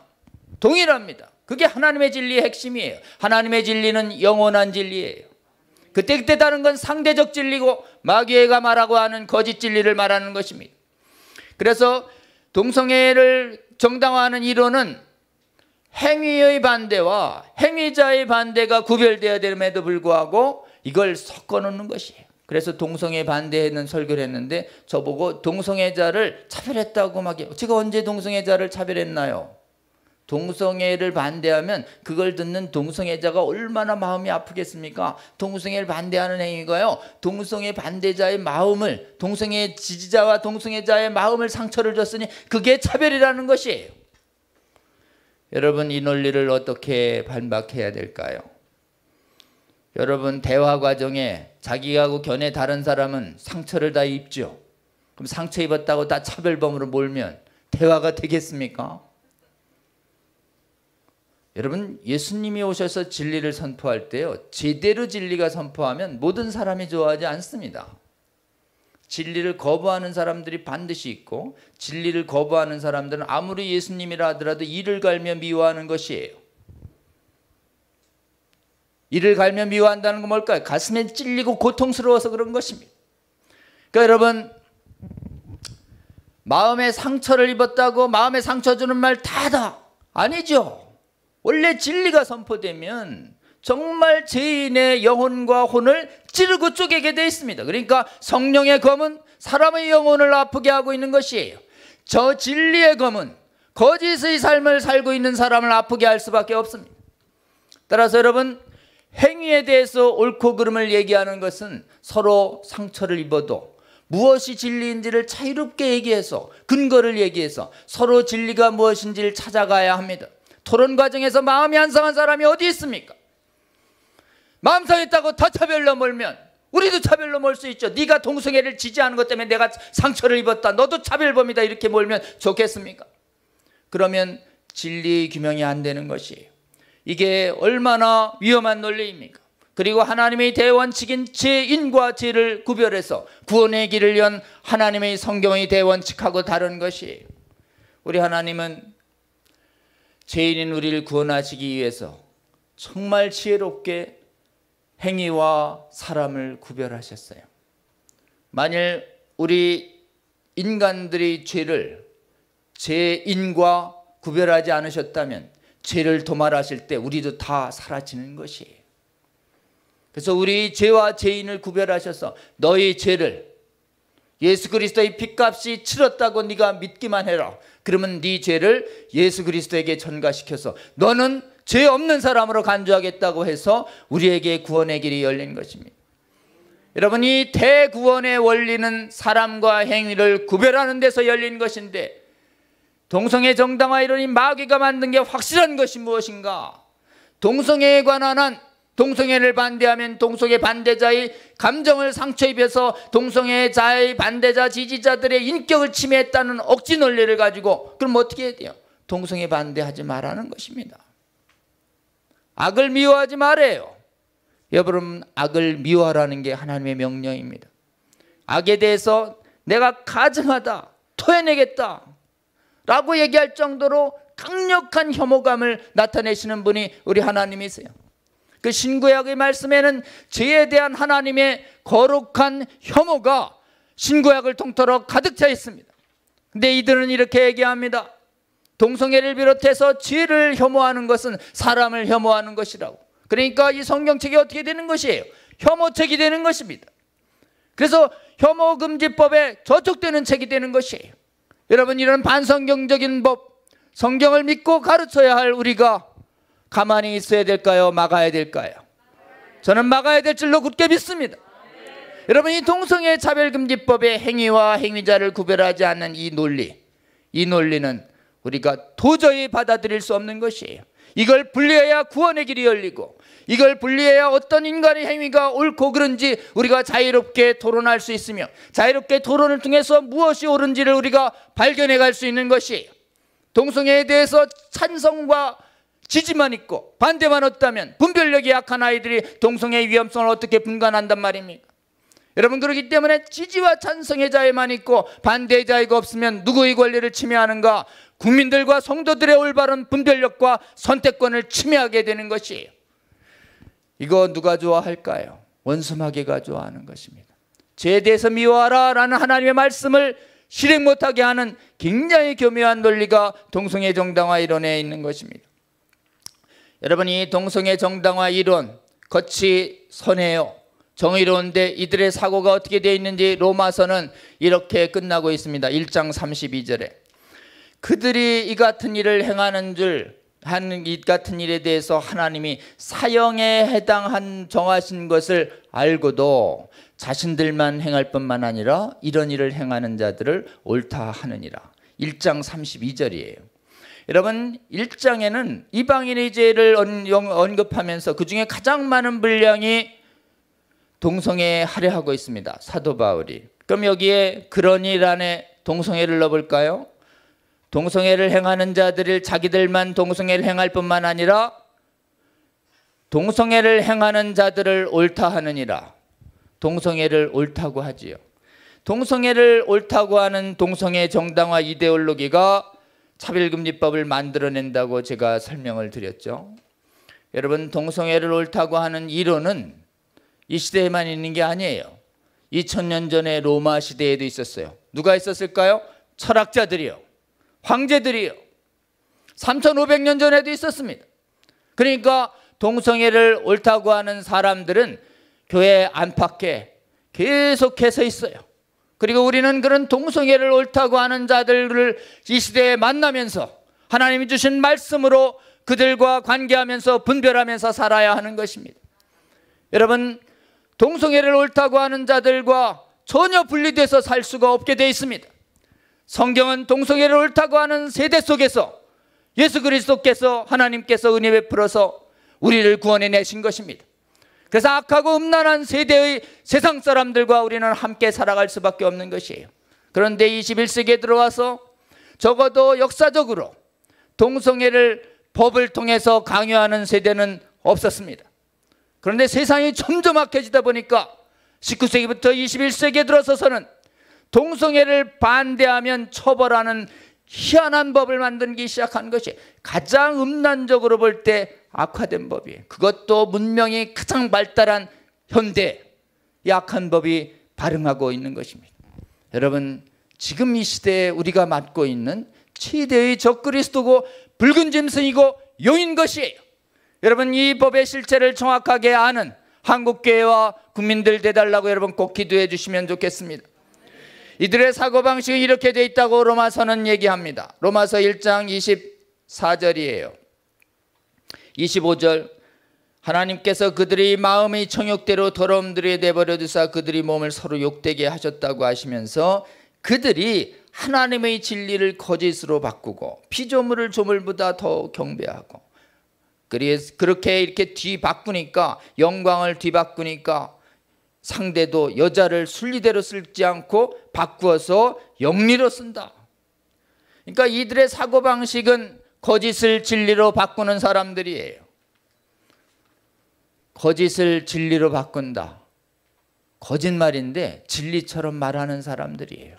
동일합니다. 그게 하나님의 진리의 핵심이에요. 하나님의 진리는 영원한 진리예요. 그때그때 다른 건 상대적 진리고 마귀가 말하고 하는 거짓 진리를 말하는 것입니다. 그래서 동성애를 정당화하는 이론은 행위의 반대와 행위자의 반대가 구별되어야 됨에도 불구하고 이걸 섞어 놓는 것이에요. 그래서 동성애 반대하는 설교를 했는데 저보고 동성애자를 차별했다고 막 제가 언제 동성애자를 차별했나요? 동성애를 반대하면 그걸 듣는 동성애자가 얼마나 마음이 아프겠습니까? 동성애를 반대하는 행위가요. 동성애 반대자의 마음을 동성애 지지자와 동성애자의 마음을 상처를 줬으니 그게 차별이라는 것이에요. 여러분 이 논리를 어떻게 반박해야 될까요? 여러분 대화 과정에 자기하고 견해 다른 사람은 상처를 다 입죠. 그럼 상처 입었다고 다 차별범으로 몰면 대화가 되겠습니까? 여러분 예수님이 오셔서 진리를 선포할 때요. 제대로 진리가 선포하면 모든 사람이 좋아하지 않습니다. 진리를 거부하는 사람들이 반드시 있고 진리를 거부하는 사람들은 아무리 예수님이라 하더라도 이를 갈며 미워하는 것이에요. 이를 갈며 미워한다는 건 뭘까요? 가슴에 찔리고 고통스러워서 그런 것입니다. 그러니까 여러분 마음의 상처를 입었다고 마음의 상처 주는 말 다다 아니죠. 원래 진리가 선포되면 정말 죄인의 영혼과 혼을 찌르고 쪼개게 되 있습니다. 그러니까 성령의 검은 사람의 영혼을 아프게 하고 있는 것이에요. 저 진리의 검은 거짓의 삶을 살고 있는 사람을 아프게 할 수밖에 없습니다. 따라서 여러분 행위에 대해서 옳고 그름을 얘기하는 것은 서로 상처를 입어도 무엇이 진리인지를 자유롭게 얘기해서 근거를 얘기해서 서로 진리가 무엇인지를 찾아가야 합니다. 토론 과정에서 마음이 안 상한 사람이 어디 있습니까? 마음 상했다고 다 차별로 몰면 우리도 차별로 몰 수 있죠. 네가 동성애를 지지하는 것 때문에 내가 상처를 입었다. 너도 차별범이다. 이렇게 몰면 좋겠습니까? 그러면 진리 규명이 안 되는 것이에요. 이게 얼마나 위험한 논리입니까? 그리고 하나님의 대원칙인 죄인과 죄를 구별해서 구원의 길을 연 하나님의 성경의 대원칙하고 다른 것이 우리 하나님은 죄인인 우리를 구원하시기 위해서 정말 지혜롭게 행위와 사람을 구별하셨어요. 만일 우리 인간들의 죄를 죄인과 구별하지 않으셨다면 죄를 도말하실 때 우리도 다 사라지는 것이에요. 그래서 우리 죄와 죄인을 구별하셔서 너의 죄를 예수 그리스도의 핏값이 치렀다고 네가 믿기만 해라. 그러면 네 죄를 예수 그리스도에게 전가시켜서 너는 죄 없는 사람으로 간주하겠다고 해서 우리에게 구원의 길이 열린 것입니다. 여러분 이 대구원의 원리는 사람과 행위를 구별하는 데서 열린 것인데 동성애 정당화 이론이 마귀가 만든 게 확실한 것이 무엇인가? 동성애에 관한 한 동성애를 반대하면 동성애 반대자의 감정을 상처 입혀서 동성애자의 반대자 지지자들의 인격을 침해했다는 억지 논리를 가지고 그럼 어떻게 해야 돼요? 동성애 반대하지 말라는 것입니다. 악을 미워하지 말아요. 여러분 악을 미워하라는 게 하나님의 명령입니다. 악에 대해서 내가 가증하다, 토해내겠다, 라고 얘기할 정도로 강력한 혐오감을 나타내시는 분이 우리 하나님이세요. 그 신구약의 말씀에는 죄에 대한 하나님의 거룩한 혐오가 신구약을 통틀어 가득 차 있습니다. 근데 이들은 이렇게 얘기합니다. 동성애를 비롯해서 죄를 혐오하는 것은 사람을 혐오하는 것이라고. 그러니까 이 성경책이 어떻게 되는 것이에요? 혐오책이 되는 것입니다. 그래서 혐오금지법에 저촉되는 책이 되는 것이에요. 여러분 이런 반성경적인 법 성경을 믿고 가르쳐야 할 우리가 가만히 있어야 될까요? 막아야 될까요? 저는 막아야 될 줄로 굳게 믿습니다. 여러분 이 동성애 차별금지법의 행위와 행위자를 구별하지 않는 이 논리 이 논리는 우리가 도저히 받아들일 수 없는 것이에요. 이걸 분리해야 구원의 길이 열리고 이걸 분리해야 어떤 인간의 행위가 옳고 그른지 우리가 자유롭게 토론할 수 있으며 자유롭게 토론을 통해서 무엇이 옳은지를 우리가 발견해 갈 수 있는 것이 동성애에 대해서 찬성과 지지만 있고 반대만 없다면 분별력이 약한 아이들이 동성애의 위험성을 어떻게 분간한단 말입니까? 여러분 그렇기 때문에 지지와 찬성의 자에만 있고 반대의 자가 없으면 누구의 권리를 침해하는가? 국민들과 성도들의 올바른 분별력과 선택권을 침해하게 되는 것이에요. 이거 누가 좋아할까요? 원수마귀가 좋아하는 것입니다. 죄에 대해서 미워하라 라는 하나님의 말씀을 실행 못하게 하는 굉장히 교묘한 논리가 동성애 정당화 이론에 있는 것입니다. 여러분 이 동성애 정당화 이론 겉이 선해요. 정의로운데 이들의 사고가 어떻게 되어 있는지 로마서는 이렇게 끝나고 있습니다. 1장 32절에 그들이 이 같은 일을 행하는 줄 한이 같은 일에 대해서 하나님이 사형에 해당한 정하신 것을 알고도 자신들만 행할 뿐만 아니라 이런 일을 행하는 자들을 옳다 하느니라. 1장 32절이에요. 여러분 1장에는 이방인의 죄를 언급하면서 그중에 가장 많은 분량이 동성애에 할애하고 있습니다. 사도 바울이. 그럼 여기에 그런 일 안에 동성애를 넣어볼까요? 동성애를 행하는 자들을 자기들만 동성애를 행할 뿐만 아니라 동성애를 행하는 자들을 옳다 하느니라. 동성애를 옳다고 하지요. 동성애를 옳다고 하는 동성애 정당화 이데올로기가 차별금지법을 만들어낸다고 제가 설명을 드렸죠. 여러분 동성애를 옳다고 하는 이론은 이 시대에만 있는 게 아니에요. 2000년 전에 로마 시대에도 있었어요. 누가 있었을까요? 철학자들이요. 황제들이요. 3,500년 전에도 있었습니다. 그러니까 동성애를 옳다고 하는 사람들은 교회 안팎에 계속해서 있어요. 그리고 우리는 그런 동성애를 옳다고 하는 자들을 이 시대에 만나면서 하나님이 주신 말씀으로 그들과 관계하면서 분별하면서 살아야 하는 것입니다. 여러분, 동성애를 옳다고 하는 자들과 전혀 분리돼서 살 수가 없게 되 있습니다. 성경은 동성애를 옳다고 하는 세대 속에서 예수 그리스도께서 하나님께서 은혜 베풀어서 우리를 구원해 내신 것입니다. 그래서 악하고 음란한 세대의 세상 사람들과 우리는 함께 살아갈 수밖에 없는 것이에요. 그런데 21세기에 들어와서 적어도 역사적으로 동성애를 법을 통해서 강요하는 세대는 없었습니다. 그런데 세상이 점점 악해지다 보니까 19세기부터 21세기에 들어서서는 동성애를 반대하면 처벌하는 희한한 법을 만들기 시작한 것이 가장 음란적으로 볼 때 악화된 법이에요. 그것도 문명이 가장 발달한 현대 약한 법이 발응하고 있는 것입니다. 여러분 지금 이 시대에 우리가 맡고 있는 최대의 적그리스도고 붉은 짐승이고 요인 것이에요. 여러분 이 법의 실체를 정확하게 아는 한국교회와 국민들 되달라고 여러분 꼭 기도해 주시면 좋겠습니다. 이들의 사고방식은 이렇게 되어 있다고 로마서는 얘기합니다. 로마서 1장 24절이에요. 25절 하나님께서 그들의 마음이 청욕대로 더러운 들에 내버려 두사 그들이 몸을 서로 욕되게 하셨다고 하시면서 그들이 하나님의 진리를 거짓으로 바꾸고 피조물을 조물보다 더 경배하고 그렇게 이렇게 뒤바꾸니까 영광을 뒤바꾸니까 상대도 여자를 순리대로 쓸지 않고 바꾸어서 영리로 쓴다. 그러니까 이들의 사고방식은 거짓을 진리로 바꾸는 사람들이에요. 거짓을 진리로 바꾼다. 거짓말인데 진리처럼 말하는 사람들이에요.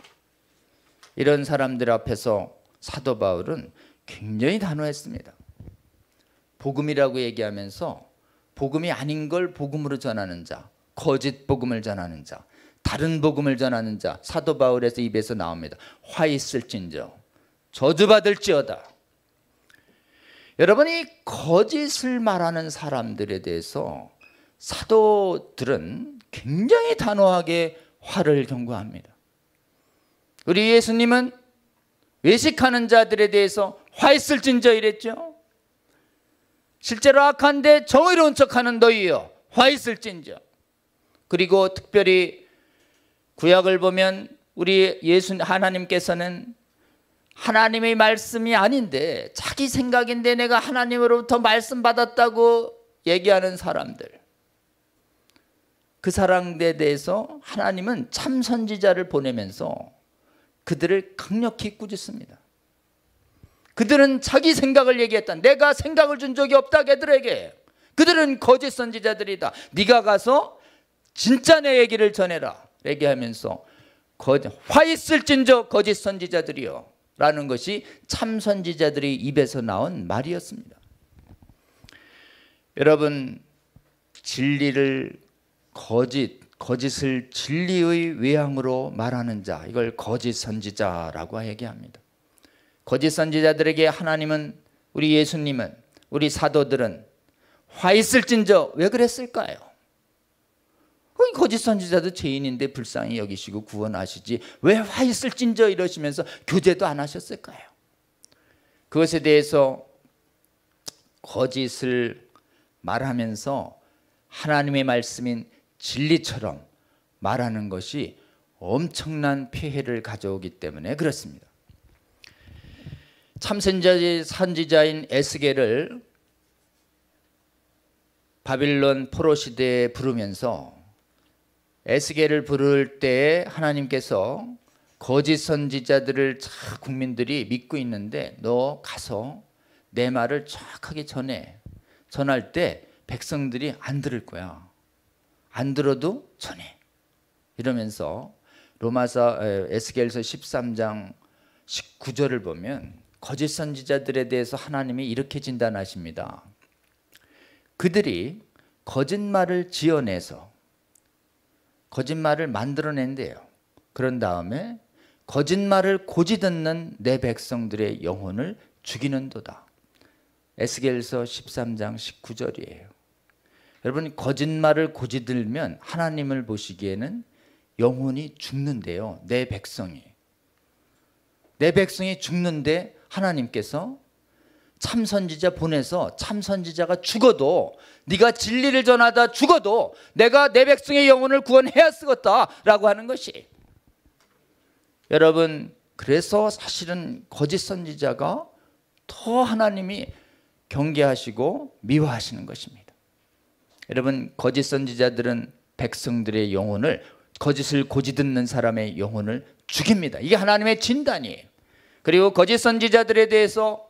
이런 사람들 앞에서 사도 바울은 굉장히 단호했습니다. 복음이라고 얘기하면서 복음이 아닌 걸 복음으로 전하는 자, 거짓 복음을 전하는 자, 다른 복음을 전하는 자, 사도 바울에서 입에서 나옵니다. 화 있을진저, 저주받을지어다. 여러분이 거짓을 말하는 사람들에 대해서 사도들은 굉장히 단호하게 화를 경고합니다. 우리 예수님은 외식하는 자들에 대해서 화 있을진저 이랬죠. 실제로 악한데 정의로운 척하는 너희여 화 있을진저 그리고 특별히 구약을 보면 우리 예수 하나님께서는 하나님의 말씀이 아닌데 자기 생각인데 내가 하나님으로부터 말씀 받았다고 얘기하는 사람들 그 사람들에 대해서 하나님은 참 선지자를 보내면서 그들을 강력히 꾸짖습니다. 그들은 자기 생각을 얘기했다. 내가 생각을 준 적이 없다 걔들에게. 그들은 거짓 선지자들이다. 네가 가서 진짜 내 얘기를 전해라. 얘기하면서 화있을진저 거짓 선지자들이여 라는 것이 참 선지자들의 입에서 나온 말이었습니다. 여러분 진리를 거짓 거짓을 진리의 외양으로 말하는 자 이걸 거짓 선지자라고 얘기합니다. 거짓 선지자들에게 하나님은 우리 예수님은 우리 사도들은 화 있을진저 왜 그랬을까요? 거짓 선지자도 죄인인데 불쌍히 여기시고 구원하시지 왜 화있을진저 이러시면서 교제도 안 하셨을까요? 그것에 대해서 거짓을 말하면서 하나님의 말씀인 진리처럼 말하는 것이 엄청난 피해를 가져오기 때문에 그렇습니다. 참선자의 선지자인 에스겔을 바빌론 포로 시대에 부르면서 에스겔을 부를 때 하나님께서 거짓 선지자들을 국민들이 믿고 있는데 너 가서 내 말을 정확하게 전해. 전할 때 백성들이 안 들을 거야. 안 들어도 전해. 이러면서 로마서 에스겔서 13장 19절을 보면 거짓 선지자들에 대해서 하나님이 이렇게 진단하십니다. 그들이 거짓말을 지어내서 거짓말을 만들어낸대요. 그런 다음에 거짓말을 고지 듣는 내 백성들의 영혼을 죽이는도다. 에스겔서 13장 19절이에요. 여러분 거짓말을 고지 들면 하나님을 보시기에는 영혼이 죽는데요. 내 백성이. 내 백성이 죽는데 하나님께서 참선지자 보내서 참선지자가 죽어도 네가 진리를 전하다 죽어도 내가 내 백성의 영혼을 구원해야 쓰겠다라고 하는 것이 여러분 그래서 사실은 거짓 선지자가 더 하나님이 경계하시고 미워하시는 것입니다. 여러분 거짓 선지자들은 백성들의 영혼을 거짓을 고지 듣는 사람의 영혼을 죽입니다. 이게 하나님의 진단이에요. 그리고 거짓 선지자들에 대해서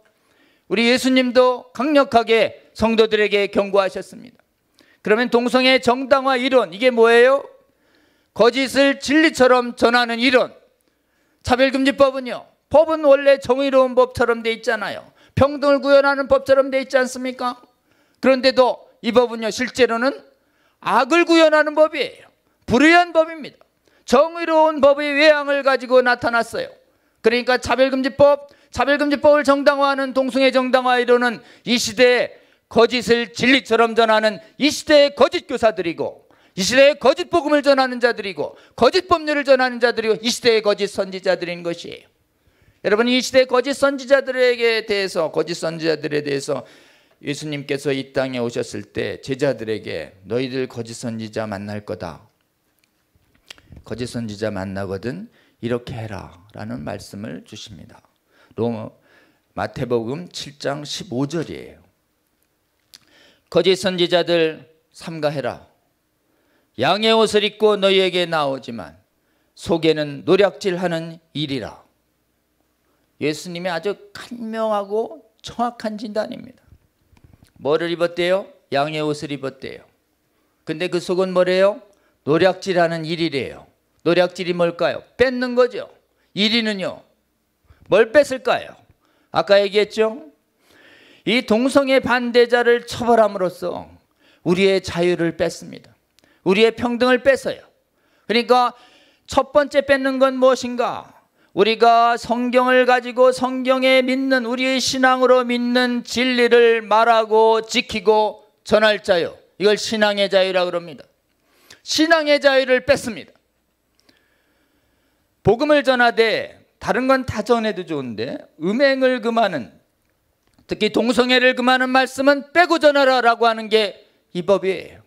우리 예수님도 강력하게 성도들에게 경고하셨습니다. 그러면 동성애 정당화 이론 이게 뭐예요? 거짓을 진리처럼 전하는 이론. 차별금지법은요. 법은 원래 정의로운 법처럼 돼 있잖아요. 평등을 구현하는 법처럼 돼 있지 않습니까? 그런데도 이 법은요. 실제로는 악을 구현하는 법이에요. 불의한 법입니다. 정의로운 법의 외양을 가지고 나타났어요. 그러니까 차별금지법, 차별금지법을 정당화하는 동성애 정당화 이론은 이 시대에 거짓을 진리처럼 전하는 이 시대의 거짓 교사들이고 이 시대의 거짓 복음을 전하는 자들이고 거짓 법률을 전하는 자들이고 이 시대의 거짓 선지자들인 것이 여러분 이 시대 의 거짓 선지자들에게 대해서 거짓 선지자들에 대해서 예수님께서 이 땅에 오셨을 때 제자들에게 너희들 거짓 선지자 만날 거다. 거짓 선지자 만나거든 이렇게 해라라는 말씀을 주십니다. 로마 마태복음 7장 15절이에요. 거짓 선지자들 삼가해라. 양의 옷을 입고 너희에게 나오지만 속에는 노략질하는 일이라. 예수님의 아주 간명하고 정확한 진단입니다. 뭐를 입었대요? 양의 옷을 입었대요. 근데 그 속은 뭐래요? 노략질하는 일이래요. 노략질이 뭘까요? 뺏는 거죠. 일이는요. 뭘 뺏을까요? 아까 얘기했죠? 이 동성애 반대자를 처벌함으로써 우리의 자유를 뺐습니다. 우리의 평등을 뺐어요. 그러니까 첫 번째 뺏는 건 무엇인가? 우리가 성경을 가지고 성경에 믿는 우리의 신앙으로 믿는 진리를 말하고 지키고 전할 자유. 이걸 신앙의 자유라 그럽니다. 신앙의 자유를 뺐습니다. 복음을 전하되 다른 건 다 전해도 좋은데 음행을 금하는 특히 동성애를 금하는 말씀은 빼고 전하라라고 하는 게 이 법이에요.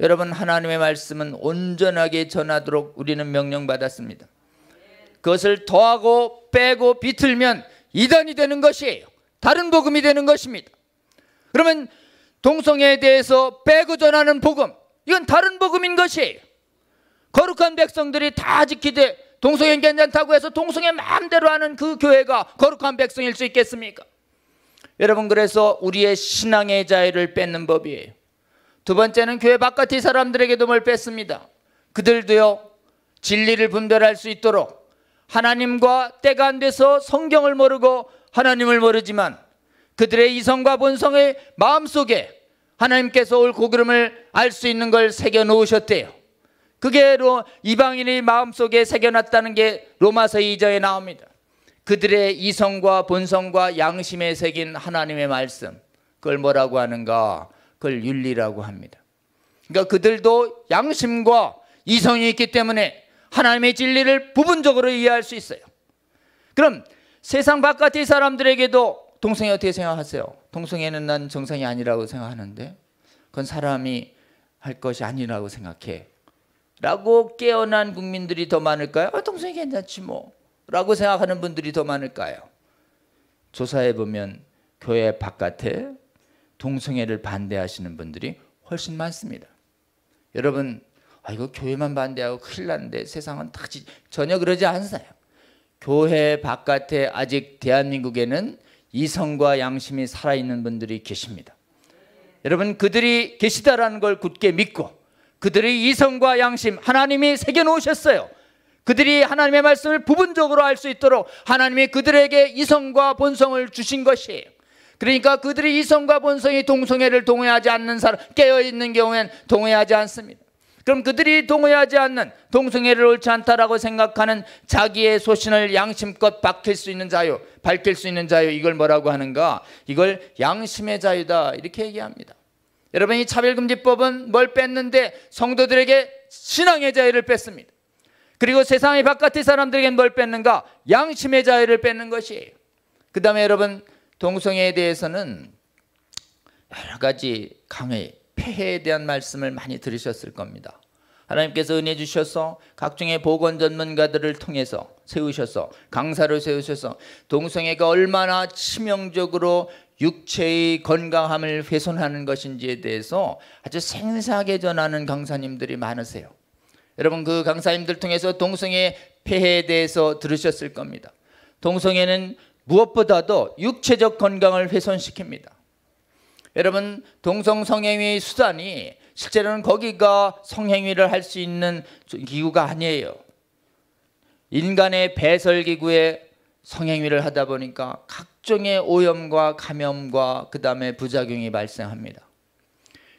여러분 하나님의 말씀은 온전하게 전하도록 우리는 명령받았습니다. 그것을 더하고 빼고 비틀면 이단이 되는 것이에요. 다른 복음이 되는 것입니다. 그러면 동성애에 대해서 빼고 전하는 복음 이건 다른 복음인 것이에요. 거룩한 백성들이 다 지키되 동성애 괜찮다고 해서 동성애 마음대로 하는 그 교회가 거룩한 백성일 수 있겠습니까? 여러분 그래서 우리의 신앙의 자유를 뺏는 법이에요. 두 번째는 교회 바깥의 사람들에게 도움을 뺐습니다. 그들도요 진리를 분별할 수 있도록 하나님과 때가 안 돼서 성경을 모르고 하나님을 모르지만 그들의 이성과 본성의 마음속에 하나님께서 올 고그름을 알 수 있는 걸 새겨 놓으셨대요. 그게 로 이방인의 마음속에 새겨놨다는 게 로마서 2장에 나옵니다. 그들의 이성과 본성과 양심에 새긴 하나님의 말씀 그걸 뭐라고 하는가? 그걸 윤리라고 합니다. 그러니까 그들도 양심과 이성이 있기 때문에 하나님의 진리를 부분적으로 이해할 수 있어요. 그럼 세상 바깥의 사람들에게도 동성애 어떻게 생각하세요? 동성애는 난 정상이 아니라고 생각하는데 그건 사람이 할 것이 아니라고 생각해. 라고 깨어난 국민들이 더 많을까요? 아, 동성애 괜찮지 뭐. 라고 생각하는 분들이 더 많을까요? 조사해 보면 교회 바깥에 동성애를 반대하시는 분들이 훨씬 많습니다. 여러분, 아, 이거 교회만 반대하고 큰일 났는데 세상은 다 지... 전혀 그러지 않아요. 교회 바깥에 아직 대한민국에는 이성과 양심이 살아있는 분들이 계십니다. 여러분, 그들이 계시다라는 걸 굳게 믿고 그들의 이성과 양심 하나님이 새겨놓으셨어요. 그들이 하나님의 말씀을 부분적으로 알 수 있도록 하나님이 그들에게 이성과 본성을 주신 것이에요. 그러니까 그들이 이성과 본성이 동성애를 동의하지 않는 사람, 깨어있는 경우엔 동의하지 않습니다. 그럼 그들이 동의하지 않는 동성애를 옳지 않다라고 생각하는 자기의 소신을 양심껏 밝힐 수 있는 자유, 밝힐 수 있는 자유, 이걸 뭐라고 하는가? 이걸 양심의 자유다. 이렇게 얘기합니다. 여러분, 이 차별금지법은 뭘 뺐는데 성도들에게 신앙의 자유를 뺐습니다. 그리고 세상의 바깥의 사람들에게 뭘 뺏는가? 양심의 자유를 뺏는 것이그 다음에 여러분 동성애에 대해서는 여러 가지 강의, 폐해에 대한 말씀을 많이 들으셨을 겁니다. 하나님께서 은혜 주셔서 각종의 보건 전문가들을 통해서 세우셔서 강사를 세우셔서 동성애가 얼마나 치명적으로 육체의 건강함을 훼손하는 것인지에 대해서 아주 생생하게 전하는 강사님들이 많으세요. 여러분 그 강사님들 통해서 동성애 폐해에 대해서 들으셨을 겁니다. 동성애는 무엇보다도 육체적 건강을 훼손시킵니다. 여러분 동성 성행위 수단이 실제로는 거기가 성행위를 할 수 있는 기구가 아니에요. 인간의 배설 기구에 성행위를 하다 보니까 각종의 오염과 감염과 그다음에 부작용이 발생합니다.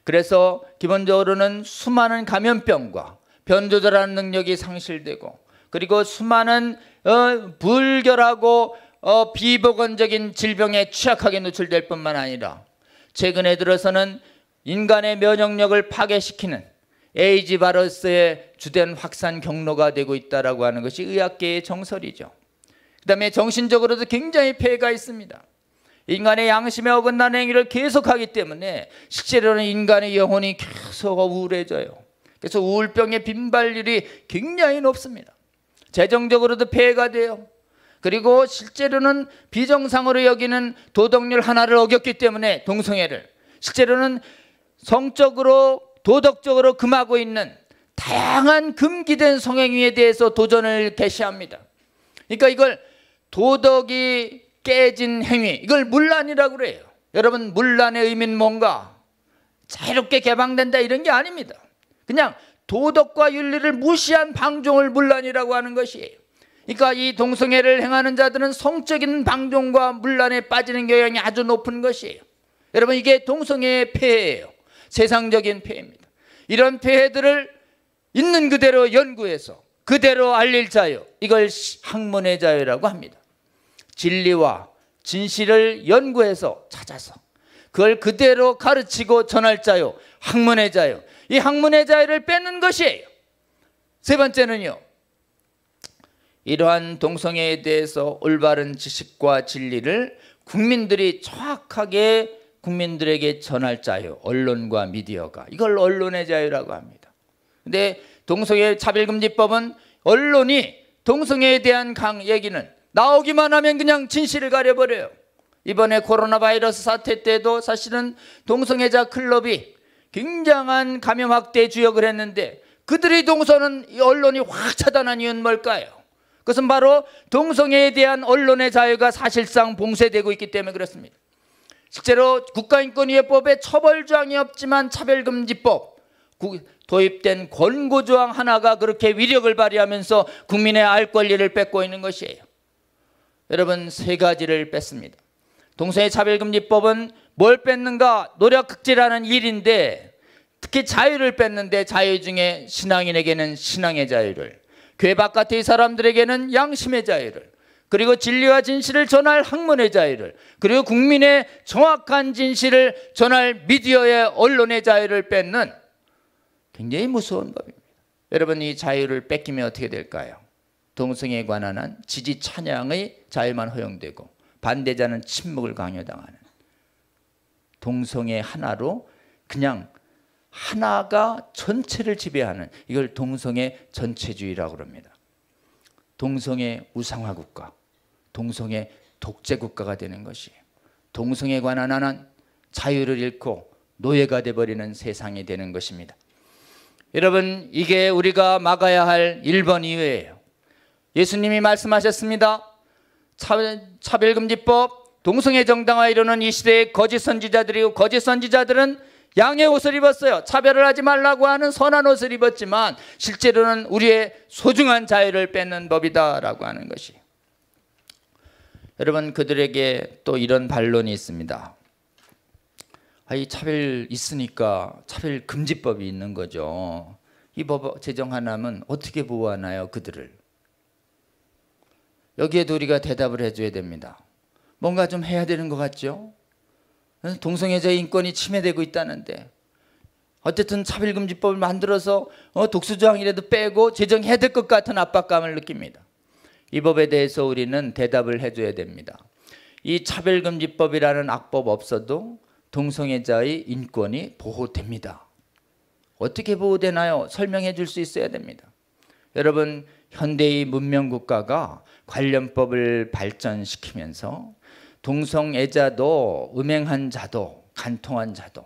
그래서 기본적으로는 수많은 감염병과 변조절하는 능력이 상실되고 그리고 수많은 어, 불결하고 어, 비보건적인 질병에 취약하게 노출될 뿐만 아니라 최근에 들어서는 인간의 면역력을 파괴시키는 에이지 바이러스의 주된 확산 경로가 되고 있다라고 하는 것이 의학계의 정설이죠. 그다음에 정신적으로도 굉장히 폐해가 있습니다. 인간의 양심에 어긋난 행위를 계속하기 때문에 실제로는 인간의 영혼이 계속 우울해져요. 그래서 우울병의 빈발률이 굉장히 높습니다. 재정적으로도 폐해가 돼요. 그리고 실제로는 비정상으로 여기는 도덕률 하나를 어겼기 때문에 동성애를 실제로는 성적으로 도덕적으로 금하고 있는 다양한 금기된 성행위에 대해서 도전을 개시합니다. 그러니까 이걸 도덕이 깨진 행위 이걸 문란이라고 그래요. 여러분 문란의 의미는 뭔가 자유롭게 개방된다 이런 게 아닙니다. 그냥 도덕과 윤리를 무시한 방종을 물란이라고 하는 것이 그러니까 이 동성애를 행하는 자들은 성적인 방종과 물란에 빠지는 경향이 아주 높은 것이에요. 여러분 이게 동성애의 폐해예요. 세상적인 폐해입니다. 이런 폐해들을 있는 그대로 연구해서 그대로 알릴 자유 이걸 학문의 자유라고 합니다. 진리와 진실을 연구해서 찾아서 그걸 그대로 가르치고 전할 자유 학문의 자유 이 학문의 자유를 빼는 것이에요. 세 번째는요. 이러한 동성애에 대해서 올바른 지식과 진리를 국민들이 정확하게 국민들에게 전할 자유, 언론과 미디어가 이걸 언론의 자유라고 합니다. 근데 동성애 차별금지법은 언론이 동성애에 대한 강 얘기는 나오기만 하면 그냥 진실을 가려버려요. 이번에 코로나 바이러스 사태 때도 사실은 동성애자 클럽이 굉장한 감염확대 주역을 했는데 그들의 동선은 언론이 확 차단한 이유는 뭘까요? 그것은 바로 동성애에 대한 언론의 자유가 사실상 봉쇄되고 있기 때문에 그렇습니다. 실제로 국가인권위원법에 처벌조항이 없지만 차별금지법 도입된 권고조항 하나가 그렇게 위력을 발휘하면서 국민의 알 권리를 뺏고 있는 것이에요. 여러분 세 가지를 뺐습니다. 동성애 차별금지법은 뭘 뺏는가? 노력극지라는 일인데 특히 자유를 뺐는데 자유 중에 신앙인에게는 신앙의 자유를 교회 바깥의 사람들에게는 양심의 자유를 그리고 진리와 진실을 전할 학문의 자유를 그리고 국민의 정확한 진실을 전할 미디어의 언론의 자유를 뺏는 굉장히 무서운 법입니다. 여러분 이 자유를 뺏기면 어떻게 될까요? 동성에 관한 한 지지 찬양의 자유만 허용되고 반대자는 침묵을 강요당하는 동성애 하나로 그냥 하나가 전체를 지배하는 이걸 동성애 전체주의라고 그럽니다. 동성애 우상화 국가, 동성애 독재 국가가 되는 것이 동성에 관한 하나는 자유를 잃고 노예가 되버리는 어 세상이 되는 것입니다. 여러분 이게 우리가 막아야 할 1번 이유예요. 예수님이 말씀하셨습니다. 차별금지법 동성애 정당화 이루는 이 시대의 거짓 선지자들이고 거짓 선지자들은 양의 옷을 입었어요. 차별을 하지 말라고 하는 선한 옷을 입었지만 실제로는 우리의 소중한 자유를 뺏는 법이다라고 하는 것이. 여러분 그들에게 또 이런 반론이 있습니다. 아, 이 차별 있으니까 차별 금지법이 있는 거죠. 이 법 제정하나면 어떻게 보호하나요, 그들을? 여기에 우리가 대답을 해줘야 됩니다. 뭔가 좀 해야 되는 것 같죠? 동성애자 인권이 침해되고 있다는데 어쨌든 차별금지법을 만들어서 어, 독수조항이라도 빼고 제정해야 될 것 같은 압박감을 느낍니다. 이 법에 대해서 우리는 대답을 해줘야 됩니다. 이 차별금지법이라는 악법 없어도 동성애자의 인권이 보호됩니다. 어떻게 보호되나요? 설명해 줄 수 있어야 됩니다. 여러분, 현대의 문명국가가 관련법을 발전시키면서 동성애자도 음행한 자도 간통한 자도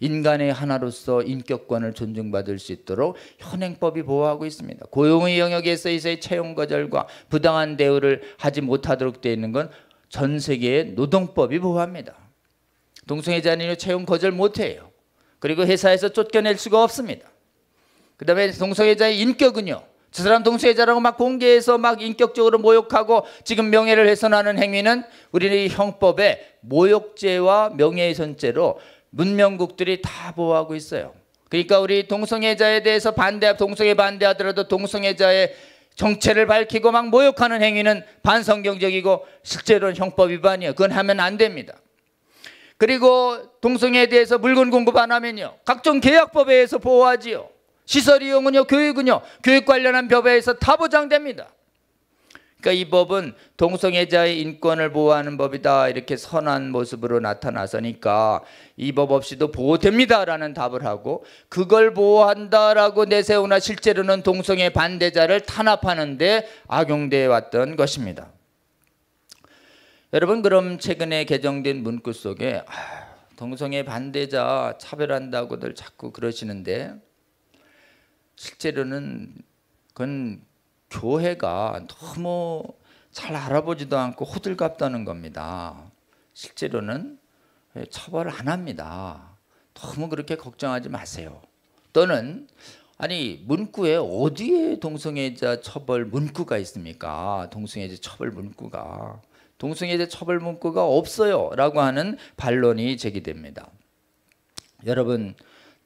인간의 하나로서 인격권을 존중받을 수 있도록 현행법이 보호하고 있습니다. 고용의 영역에서의 채용 거절과 부당한 대우를 하지 못하도록 되어 있는 건 전 세계의 노동법이 보호합니다. 동성애자는 채용 거절 못해요. 그리고 회사에서 쫓겨낼 수가 없습니다. 그 다음에 동성애자의 인격은요. 저 사람 동성애자라고막 공개해서 막 인격적으로 모욕하고 지금 명예를 훼손하는 행위는 우리 형법에 모욕죄와 명예훼손죄로 문명국들이 다 보호하고 있어요. 그러니까 우리 동성애자에 대해서 반대, 동성애 반대하더라도 동성애자의 정체를 밝히고 막 모욕하는 행위는 반성경적이고 실제로는 형법 위반이에요. 그건 하면 안 됩니다. 그리고 동성애에 대해서 물건 공급 안 하면요. 각종 계약법에 의해서 보호하지요. 시설 이용은요, 교육은요, 교육 관련한 법에서 다 보장됩니다. 그러니까 이 법은 동성애자의 인권을 보호하는 법이다 이렇게 선한 모습으로 나타나서니까 이 법 없이도 보호됩니다라는 답을 하고 그걸 보호한다라고 내세우나 실제로는 동성애 반대자를 탄압하는데 악용돼 왔던 것입니다. 여러분 그럼 최근에 개정된 문구 속에 아, 동성애 반대자 차별한다고들 자꾸 그러시는데 실제로는 그건 교회가 너무 잘 알아보지도 않고 호들갑다는 겁니다. 실제로는 처벌 안 합니다. 너무 그렇게 걱정하지 마세요. 또는 아니 문구에 어디에 동성애자 처벌 문구가 있습니까? 동성애자 처벌 문구가 동성애자 처벌 문구가 없어요라고 하는 반론이 제기됩니다. 여러분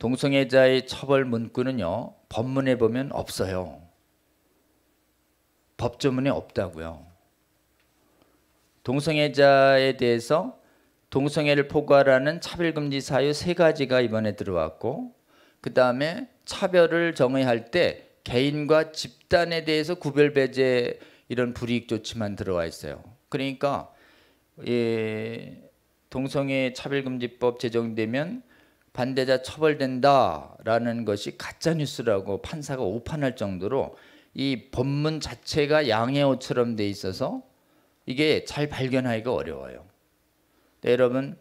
동성애자의 처벌 문구는요 법문에 보면 없어요. 법조문에 없다고요. 동성애자에 대해서 동성애를 포괄하는 차별금지 사유 세 가지가 이번에 들어왔고 그 다음에 차별을 정의할 때 개인과 집단에 대해서 구별배제 이런 불이익 조치만 들어와 있어요. 그러니까 예, 동성애 차별금지법 제정되면 반대자 처벌된다라는 것이 가짜 뉴스라고 판사가 오판할 정도로 이 법문 자체가 양해어처럼 돼 있어서 이게 잘 발견하기가 어려워요. 네, 여러분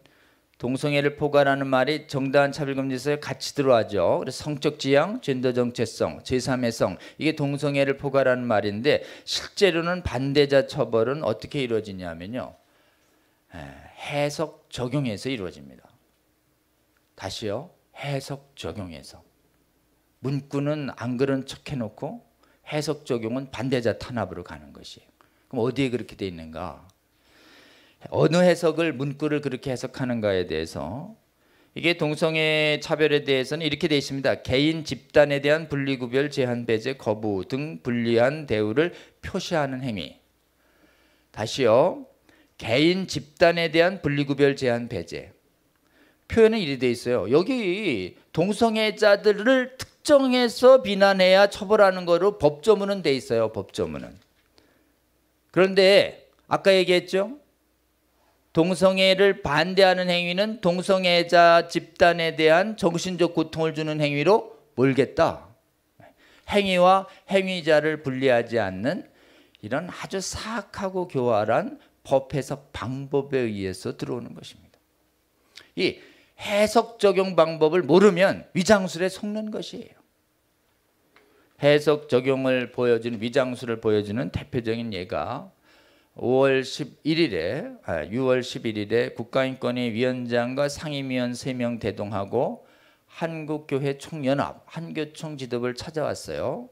동성애를 포괄하는 말이 정당한 차별금지서에 같이 들어가죠. 그래서 성적 지향, 젠더 정체성, 제3의 성 이게 동성애를 포괄하는 말인데 실제로는 반대자 처벌은 어떻게 이루어지냐면요. 예, 해석 적용해서 이루어집니다. 다시요. 해석 적용해서. 문구는 안 그런 척 해놓고 해석 적용은 반대자 탄압으로 가는 것이에요. 그럼 어디에 그렇게 돼 있는가? 어느 해석을 문구를 그렇게 해석하는가에 대해서 이게 동성애 차별에 대해서는 이렇게 되어 있습니다. 개인 집단에 대한 분리구별 제한 배제 거부 등 불리한 대우를 표시하는 행위. 다시요. 개인 집단에 대한 분리구별 제한 배제. 표현은 이리 돼 있어요. 여기 동성애자들을 특정해서 비난해야 처벌하는 거로 법조문은 돼 있어요. 법조문은. 그런데 아까 얘기했죠? 동성애를 반대하는 행위는 동성애자 집단에 대한 정신적 고통을 주는 행위로 몰겠다. 행위와 행위자를 분리하지 않는 이런 아주 사악하고 교활한 법 해석 방법에 의해서 들어오는 것입니다. 이 해석 적용 방법을 모르면 위장술에 속는 것이에요. 해석 적용을 보여주는 위장술을 보여주는 대표적인 예가 5월 11일에 아, 6월 11일에 국가인권위 위원장과 상임위원 3명 대동하고 한국교회 총연합 한교총 지도부를 찾아왔어요.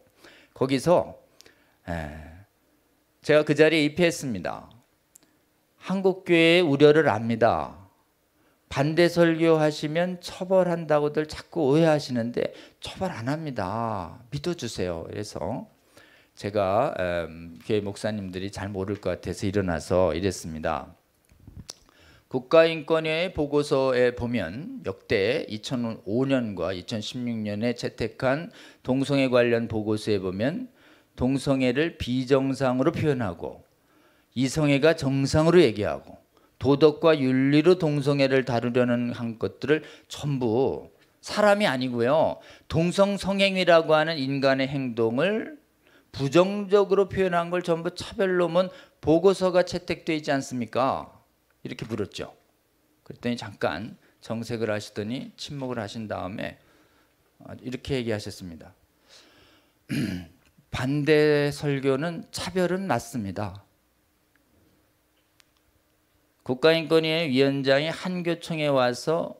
거기서 에, 제가 그 자리에 입회했습니다. 한국교회의 우려를 압니다. 반대 설교하시면 처벌한다고들 자꾸 오해하시는데 처벌 안 합니다. 믿어주세요. 그래서 제가 음, 교회 목사님들이 잘 모를 것 같아서 일어나서 이랬습니다. 국가인권위의 보고서에 보면 역대 2005년과 2016년에 채택한 동성애 관련 보고서에 보면 동성애를 비정상으로 표현하고 이성애가 정상으로 얘기하고 도덕과 윤리로 동성애를 다루려는 한 것들을 전부 사람이 아니고요. 동성 성행이라고 하는 인간의 행동을 부정적으로 표현한 걸 전부 차별로문 보고서가 채택되어 있지 않습니까? 이렇게 물었죠. 그랬더니 잠깐 정색을 하시더니 침묵을 하신 다음에 이렇게 얘기하셨습니다. <clears throat> 반대 설교는 차별은 맞습니다. 국가인권위원 위원장이 한교총에 와서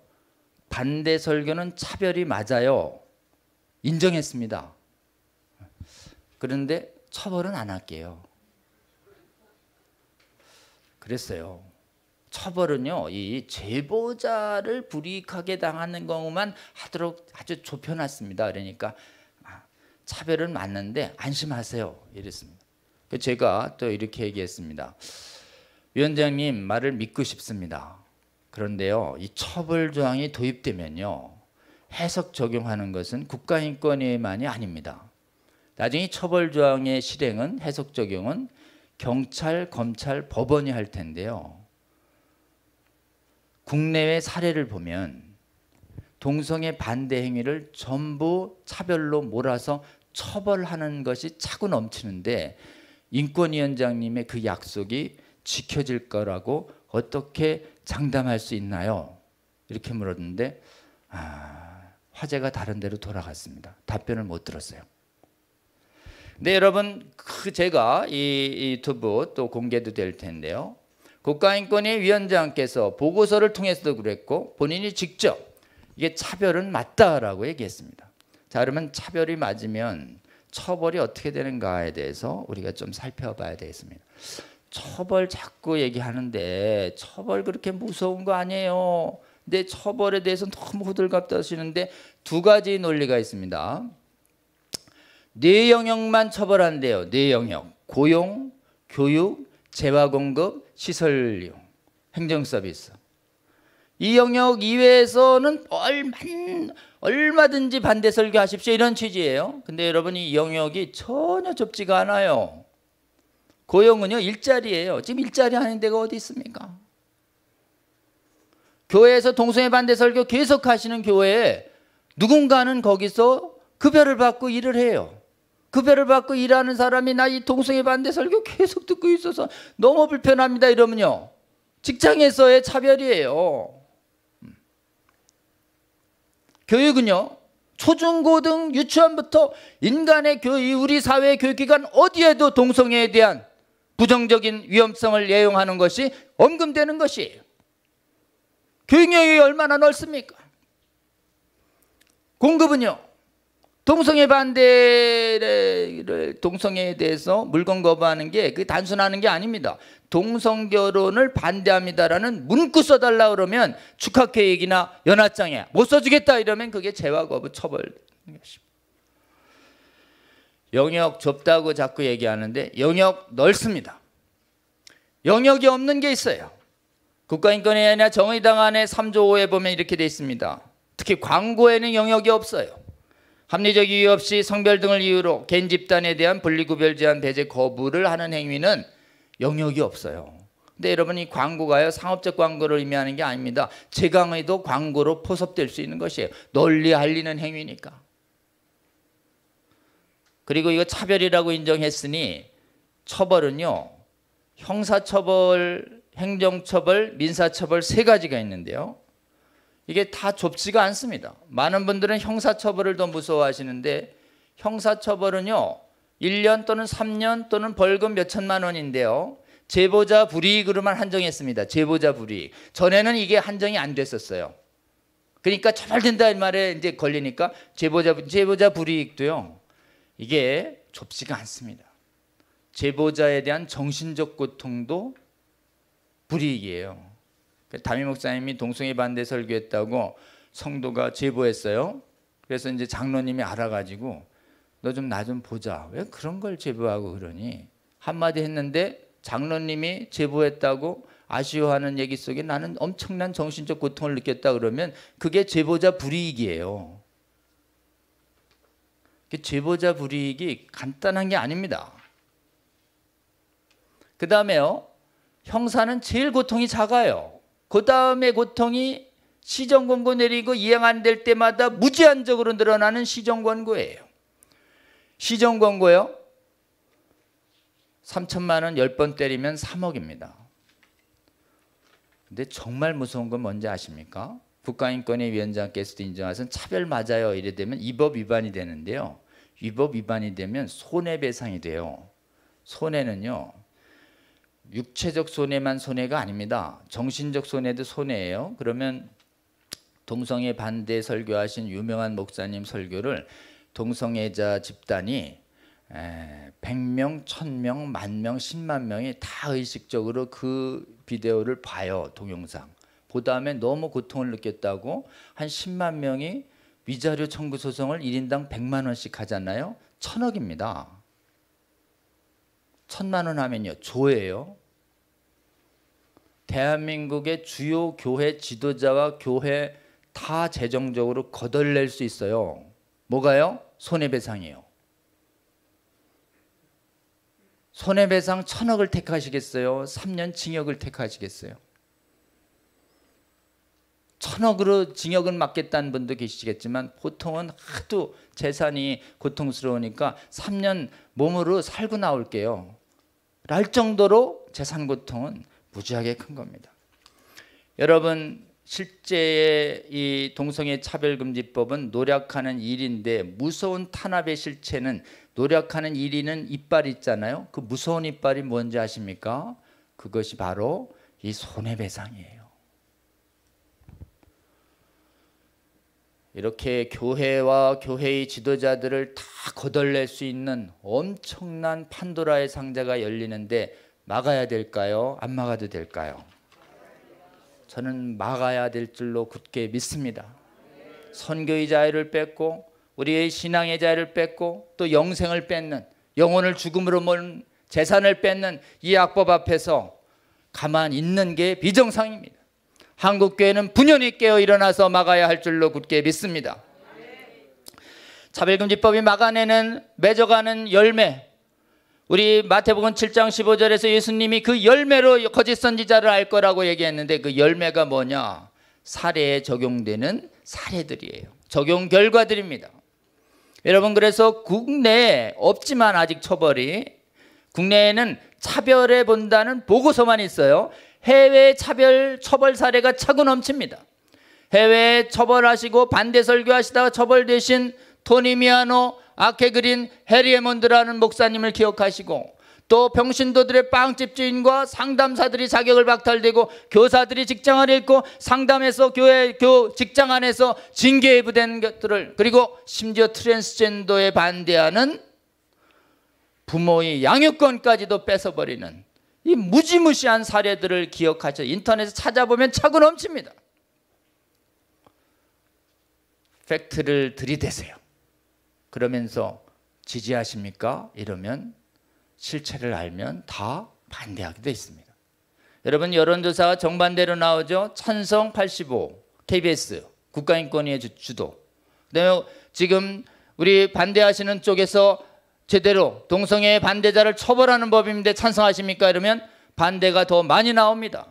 반대 설교는 차별이 맞아요. 인정했습니다. 그런데 처벌은 안 할게요. 그랬어요. 처벌은요, 이 제보자를 불이익하게 당하는 경만 하도록 아주 좁혀놨습니다. 그러니까 아, 차별은 맞는데 안심하세요. 이랬습니다. 그 제가 또 이렇게 얘기했습니다. 위원장님 말을 믿고 싶습니다. 그런데요, 이 처벌 조항이 도입되면요, 해석 적용하는 것은 국가인권위만이 아닙니다. 나중에 처벌 조항의 실행은 해석 적용은 경찰, 검찰, 법원이 할 텐데요. 국내외 사례를 보면 동성애 반대 행위를 전부 차별로 몰아서 처벌하는 것이 차고 넘치는데 인권위원장님의 그 약속이 지켜질 거라고 어떻게 장담할 수 있나요? 이렇게 물었는데 아, 화제가 다른 데로 돌아갔습니다. 답변을 못 들었어요. 근 네, 여러분 그 제가 이 유튜브 또 공개도 될 텐데요. 국가인권위 위원장께서 보고서를 통해서도 그랬고 본인이 직접 이게 차별은 맞다라고 얘기했습니다. 자 그러면 차별이 맞으면 처벌이 어떻게 되는가에 대해서 우리가 좀 살펴봐야 되겠습니다. 처벌 자꾸 얘기하는데 처벌 그렇게 무서운 거 아니에요. 근데 처벌에 대해서 너무 호들갑 떠시는데 두 가지 논리가 있습니다. 네 영역만 처벌한대요. 네 영역. 고용, 교육, 재화 공급, 시설 용 행정 서비스. 이 영역 이외에서는 얼만 얼마든지 반대 설교하십시오 이런 취지예요. 근데 여러분 이 영역이 전혀 좁지가 않아요. 고용은요 일자리예요. 지금 일자리 하는 데가 어디 있습니까? 교회에서 동성애 반대 설교 계속 하시는 교회에 누군가는 거기서 급여를 받고 일을 해요. 급여를 받고 일하는 사람이 나 이 동성애 반대 설교 계속 듣고 있어서 너무 불편합니다 이러면요. 직장에서의 차별이에요. 음. 교육은요. 초중고등 유치원부터 인간의 교육, 우리 사회 교육기관 어디에도 동성애에 대한 부정적인 위험성을 예용하는 것이 언금되는 것이에요. 교육영역이 얼마나 넓습니까? 공급은요. 동성애 반대를 동성애에 대해서 물건 거부하는 게 그 단순하는 게 아닙니다. 동성 결혼을 반대합니다라는 문구 써달라 그러면 축하 계획이나 연하장에 못 써주겠다 이러면 그게 재화 거부 처벌 것입니다. 영역 좁다고 자꾸 얘기하는데 영역 넓습니다. 영역이 없는 게 있어요. 국가인권위원회나 정의당 안에 3조 5에 보면 이렇게 돼 있습니다. 특히 광고에는 영역이 없어요. 합리적 이유 없이 성별 등을 이유로 개인 집단에 대한 분리구별 제한 배제 거부를 하는 행위는 영역이 없어요. 근데 여러분 이 광고가요 상업적 광고를 의미하는 게 아닙니다. 재강의도 광고로 포섭될 수 있는 것이에요. 널리 알리는 행위니까. 그리고 이거 차별이라고 인정했으니 처벌은요. 형사처벌, 행정처벌, 민사처벌 세 가지가 있는데요. 이게 다 좁지가 않습니다. 많은 분들은 형사처벌을 더 무서워하시는데 형사처벌은요. 1년 또는 3년 또는 벌금 몇 천만 원인데요. 제보자 불이익으로만 한정했습니다. 제보자 불이익. 전에는 이게 한정이 안 됐었어요. 그러니까 처벌된다 이 말에 이제 걸리니까 제보자 제보자 불이익도요. 이게 좁지가 않습니다. 제보자에 대한 정신적 고통도 불이익이에요. 그 담임 목사님이 동성애 반대 설교했다고 성도가 제보했어요. 그래서 이제 장로님이 알아가지고 너 좀 나좀 좀 보자. 왜 그런 걸 제보하고 그러니? 한마디 했는데 장로님이 제보했다고 아쉬워하는 얘기 속에 나는 엄청난 정신적 고통을 느꼈다 그러면 그게 제보자 불이익이에요. 그 제보자 불이익이 간단한 게 아닙니다. 그 다음에요. 형사는 제일 고통이 작아요. 그 다음에 고통이 시정권고 내리고 이행 안 될 때마다 무제한적으로 늘어나는 시정권고예요. 시정권고요. 3천만 원 10번 때리면 3억입니다. 근데 정말 무서운 건 뭔지 아십니까? 국가인권위 위원장께서도 인정하신 차별 맞아요 이래 되면 이법 위반이 되는데요. 이법 위반이 되면 손해배상이 돼요. 손해는요. 육체적 손해만 손해가 아닙니다. 정신적 손해도 손해예요. 그러면 동성애 반대 설교하신 유명한 목사님 설교를 동성애자 집단이 100명, 1000명, 1만 명, 10만 명이 다 의식적으로 그 비디오를 봐요. 동영상. 그다음에 너무 고통을 느꼈다고 한 10만 명이 위자료 청구 소송을 1인당 100만 원씩 하잖아요. 천억입니다. 천만 원 하면요. 조예요. 대한민국의 주요 교회 지도자와 교회 다 재정적으로 거덜낼 수 있어요. 뭐가요? 손해배상이요 손해배상 천억을 택하시겠어요? 3년 징역을 택하시겠어요? 천억으로 징역은 맞겠다는 분도 계시겠지만 보통은 하도 재산이 고통스러우니까 3년 몸으로 살고 나올게요. 랄 정도로 재산 고통은 무지하게 큰 겁니다. 여러분 실제의 이 동성애 차별금지법은 노력하는 일인데 무서운 탄압의 실체는 노력하는 일인은 이빨 있잖아요. 그 무서운 이빨이 뭔지 아십니까? 그것이 바로 이 손해배상이에요. 이렇게 교회와 교회의 지도자들을 다 거덜낼 수 있는 엄청난 판도라의 상자가 열리는데 막아야 될까요? 안 막아도 될까요? 저는 막아야 될 줄로 굳게 믿습니다. 선교의 자유를 뺏고 우리의 신앙의 자유를 뺏고 또 영생을 뺏는 영혼을 죽음으로 몰 재산을 뺏는 이 악법 앞에서 가만 있는 게 비정상입니다. 한국교회는 분연히 깨어 일어나서 막아야 할 줄로 굳게 믿습니다. 차별금지법이 막아내는 맺어가는 열매 우리 마태복음 7장 15절에서 예수님이 그 열매로 거짓 선지자를 알 거라고 얘기했는데 그 열매가 뭐냐 사례에 적용되는 사례들이에요 적용 결과들입니다 여러분 그래서 국내에 없지만 아직 처벌이 국내에는 차별해 본다는 보고서만 있어요 해외 차별 처벌 사례가 차고 넘칩니다. 해외 처벌하시고 반대 설교하시다가 처벌되신 토니미아노 아케그린 해리에몬드라는 목사님을 기억하시고 또 병신도들의 빵집 주인과 상담사들이 자격을 박탈되고 교사들이 직장을 잃고 상담에서 교회 교 직장 안에서 징계부된 것들을 그리고 심지어 트랜스젠더에 반대하는 부모의 양육권까지도 뺏어버리는 이 무지무시한 사례들을 기억하죠. 인터넷에 찾아보면 차고 넘칩니다. 팩트를 들이대세요. 그러면서 지지하십니까? 이러면 실체를 알면 다 반대하게 돼 있습니다. 여러분 여론조사가 정반대로 나오죠. 찬성 85, KBS 국가인권위의 주도. 그다음에 지금 우리 반대하시는 쪽에서 제대로 동성애 반대자를 처벌하는 법인데 찬성하십니까? 이러면 반대가 더 많이 나옵니다.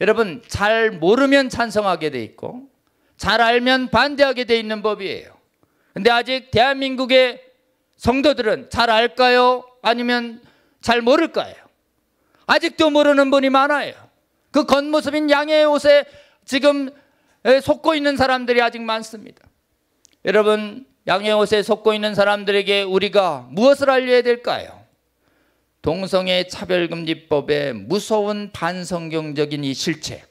여러분 잘 모르면 찬성하게 돼 있고 잘 알면 반대하게 돼 있는 법이에요. 근데 아직 대한민국의 성도들은 잘 알까요? 아니면 잘 모를까요? 아직도 모르는 분이 많아요. 그 겉모습인 양의 옷에 지금 속고 있는 사람들이 아직 많습니다. 여러분 양의 옷에 속고 있는 사람들에게 우리가 무엇을 알려야 될까요? 동성애 차별금지법의 무서운 반성경적인 이 실체,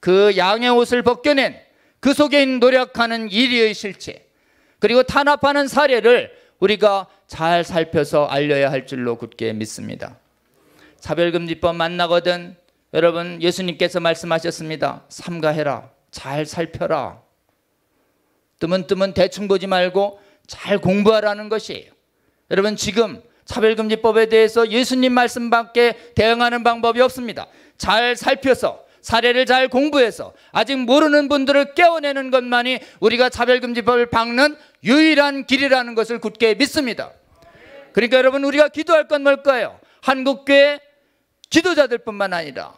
그 양의 옷을 벗겨낸 그 속에 노력하는 일의 실체, 그리고 탄압하는 사례를 우리가 잘 살펴서 알려야 할 줄로 굳게 믿습니다. 차별금지법 만나거든 여러분 예수님께서 말씀하셨습니다. 삼가해라, 잘 살펴라. 뜨문뜨문 대충 보지 말고 잘 공부하라는 것이에요. 여러분 지금 차별금지법에 대해서 예수님 말씀밖에 대응하는 방법이 없습니다. 잘 살펴서 사례를 잘 공부해서 아직 모르는 분들을 깨워내는 것만이 우리가 차별금지법을 박는 유일한 길이라는 것을 굳게 믿습니다. 그러니까 여러분 우리가 기도할 건 뭘까요? 한국교회 지도자들뿐만 아니라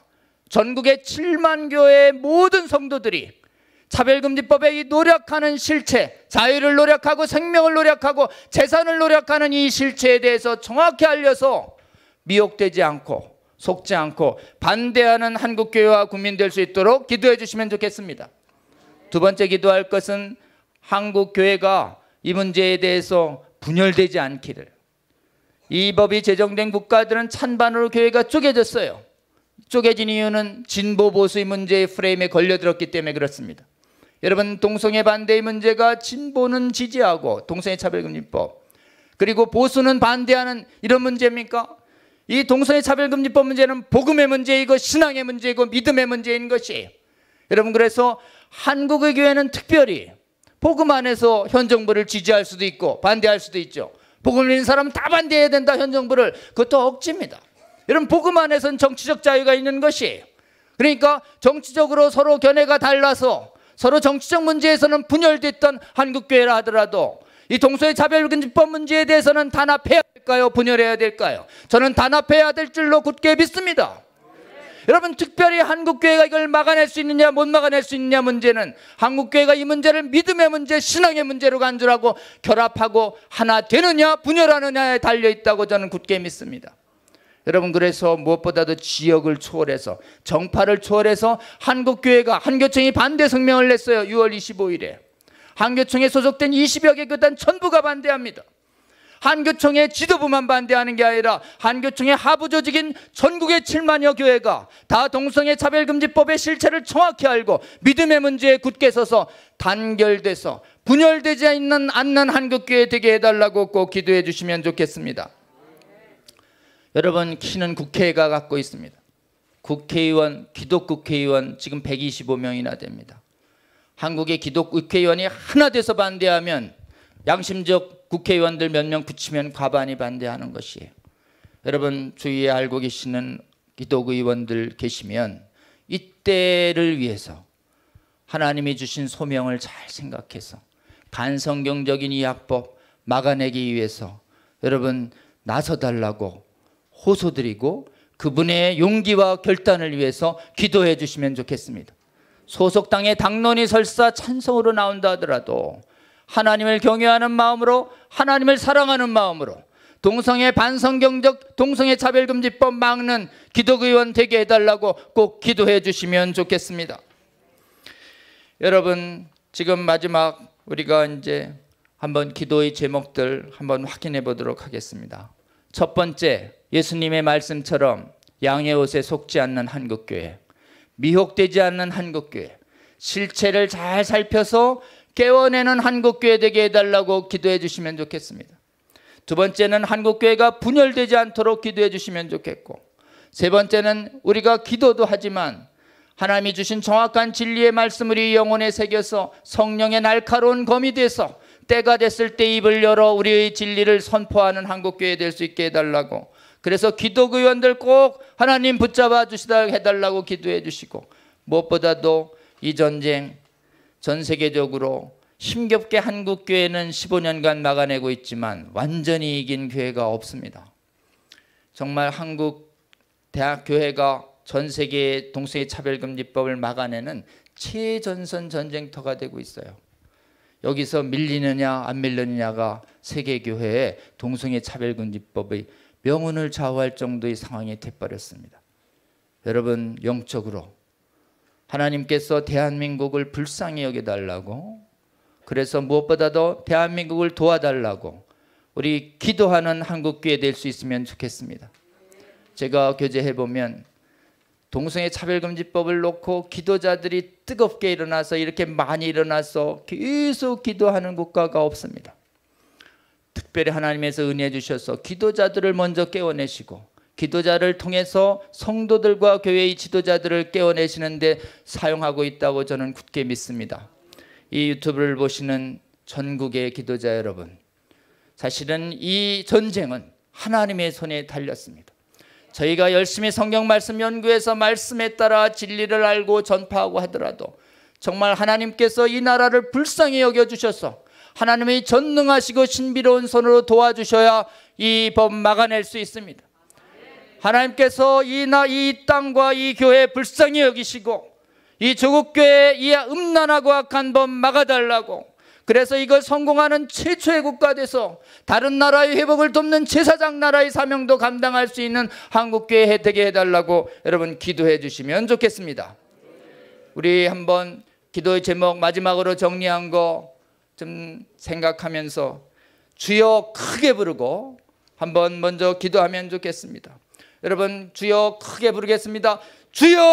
전국의 7만 교회의 모든 성도들이 차별금지법에 노력하는 실체, 자유를 노력하고 생명을 노력하고 재산을 노력하는 이 실체에 대해서 정확히 알려서 미혹되지 않고 속지 않고 반대하는 한국교회와 국민 될 수 있도록 기도해 주시면 좋겠습니다. 두 번째 기도할 것은 한국교회가 이 문제에 대해서 분열되지 않기를. 이 법이 제정된 국가들은 찬반으로 교회가 쪼개졌어요. 쪼개진 이유는 진보 보수의 문제의 프레임에 걸려들었기 때문에 그렇습니다. 여러분 동성애 반대의 문제가 진보는 지지하고 동성애 차별금지법 그리고 보수는 반대하는 이런 문제입니까? 이 동성애 차별금지법 문제는 복음의 문제이고 신앙의 문제이고 믿음의 문제인 것이에요. 여러분 그래서 한국의 교회는 특별히 복음 안에서 현 정부를 지지할 수도 있고 반대할 수도 있죠. 복음을 믿는 사람은 다 반대해야 된다 현 정부를 그것도 억지입니다. 여러분 복음 안에서는 정치적 자유가 있는 것이에요. 그러니까 정치적으로 서로 견해가 달라서 서로 정치적 문제에서는 분열됐던 한국교회라 하더라도 이 동서의 차별금지법 문제에 대해서는 단합해야 될까요? 분열해야 될까요? 저는 단합해야 될 줄로 굳게 믿습니다. 여러분 특별히 한국교회가 이걸 막아낼 수 있느냐 못 막아낼 수 있느냐 문제는 한국교회가 이 문제를 믿음의 문제 신앙의 문제로 간주하고 결합하고 하나 되느냐 분열하느냐에 달려있다고 저는 굳게 믿습니다 여러분 그래서 무엇보다도 지역을 초월해서 정파를 초월해서 한국교회가 한교총이 반대 성명을 냈어요. 6월 25일에. 한교총에 소속된 20여 개 교단 전부가 반대합니다. 한교총의 지도부만 반대하는 게 아니라 한교총의 하부 조직인 전국의 7만여 교회가 다 동성애 차별금지법의 실체를 정확히 알고 믿음의 문제에 굳게 서서 단결돼서 분열되지 않는 안난 한국교회 되게 해달라고 꼭 기도해 주시면 좋겠습니다. 여러분 키는 국회가 갖고 있습니다. 국회의원, 기독국회의원 지금 125명이나 됩니다. 한국의 기독국회의원이 하나 돼서 반대하면 양심적 국회의원들 몇 명 붙이면 과반이 반대하는 것이에요. 여러분 주위에 알고 계시는 기독의원들 계시면 이때를 위해서 하나님이 주신 소명을 잘 생각해서 반성경적인 이 악법 막아내기 위해서 여러분 나서달라고 호소드리고 그분의 용기와 결단을 위해서 기도해 주시면 좋겠습니다. 소속당의 당론이 설사 찬성으로 나온다 하더라도 하나님을 경외하는 마음으로 하나님을 사랑하는 마음으로 동성애 반성경적 동성애 차별금지법 막는 기독의원 되게 해달라고 꼭 기도해 주시면 좋겠습니다. 여러분 지금 마지막 우리가 이제 한번 기도의 제목들 한번 확인해 보도록 하겠습니다. 첫 번째 예수님의 말씀처럼 양의 옷에 속지 않는 한국교회, 미혹되지 않는 한국교회, 실체를 잘 살펴서 깨워내는 한국교회 되게 해달라고 기도해 주시면 좋겠습니다. 두 번째는 한국교회가 분열되지 않도록 기도해 주시면 좋겠고, 세 번째는 우리가 기도도 하지만 하나님이 주신 정확한 진리의 말씀을 이 영혼에 새겨서 성령의 날카로운 검이 돼서 때가 됐을 때 입을 열어 우리의 진리를 선포하는 한국교회 될 수 있게 해달라고 그래서 기독 의원들 꼭 하나님 붙잡아 주시다 해달라고 기도해 주시고 무엇보다도 이 전쟁 전 세계적으로 힘겹게 한국 교회는 15년간 막아내고 있지만 완전히 이긴 교회가 없습니다. 정말 한국 대학 교회가 전세계 동성애 차별금지법을 막아내는 최전선 전쟁터가 되고 있어요. 여기서 밀리느냐 안 밀리느냐가 세계 교회의 동성애 차별금지법의 명운을 좌우할 정도의 상황이 돼버렸습니다. 여러분 영적으로 하나님께서 대한민국을 불쌍히 여겨달라고 그래서 무엇보다도 대한민국을 도와달라고 우리 기도하는 한국교회 될 수 있으면 좋겠습니다. 제가 교제해보면 동성애 차별금지법을 놓고 기도자들이 뜨겁게 일어나서 이렇게 많이 일어나서 계속 기도하는 국가가 없습니다. 특별히 하나님에서 은혜 주셔서 기도자들을 먼저 깨워내시고 기도자를 통해서 성도들과 교회의 지도자들을 깨워내시는데 사용하고 있다고 저는 굳게 믿습니다. 이 유튜브를 보시는 전국의 기도자 여러분, 사실은 이 전쟁은 하나님의 손에 달렸습니다. 저희가 열심히 성경 말씀 연구해서 말씀에 따라 진리를 알고 전파하고 하더라도 정말 하나님께서 이 나라를 불쌍히 여겨주셔서 하나님의 전능하시고 신비로운 손으로 도와주셔야 이 법 막아낼 수 있습니다. 하나님께서 이 나 이 땅과 이 교회 불쌍히 여기시고 이 조국교회 이 음란하고 악한 법 막아달라고 그래서 이걸 성공하는 최초의 국가 돼서 다른 나라의 회복을 돕는 제사장 나라의 사명도 감당할 수 있는 한국교회 혜택에 해달라고 여러분 기도해 주시면 좋겠습니다. 우리 한번 기도의 제목 마지막으로 정리한 거좀 생각하면서 주여 크게 부르고 한번 먼저 기도하면 좋겠습니다. 여러분 주여 크게 부르겠습니다. 주여!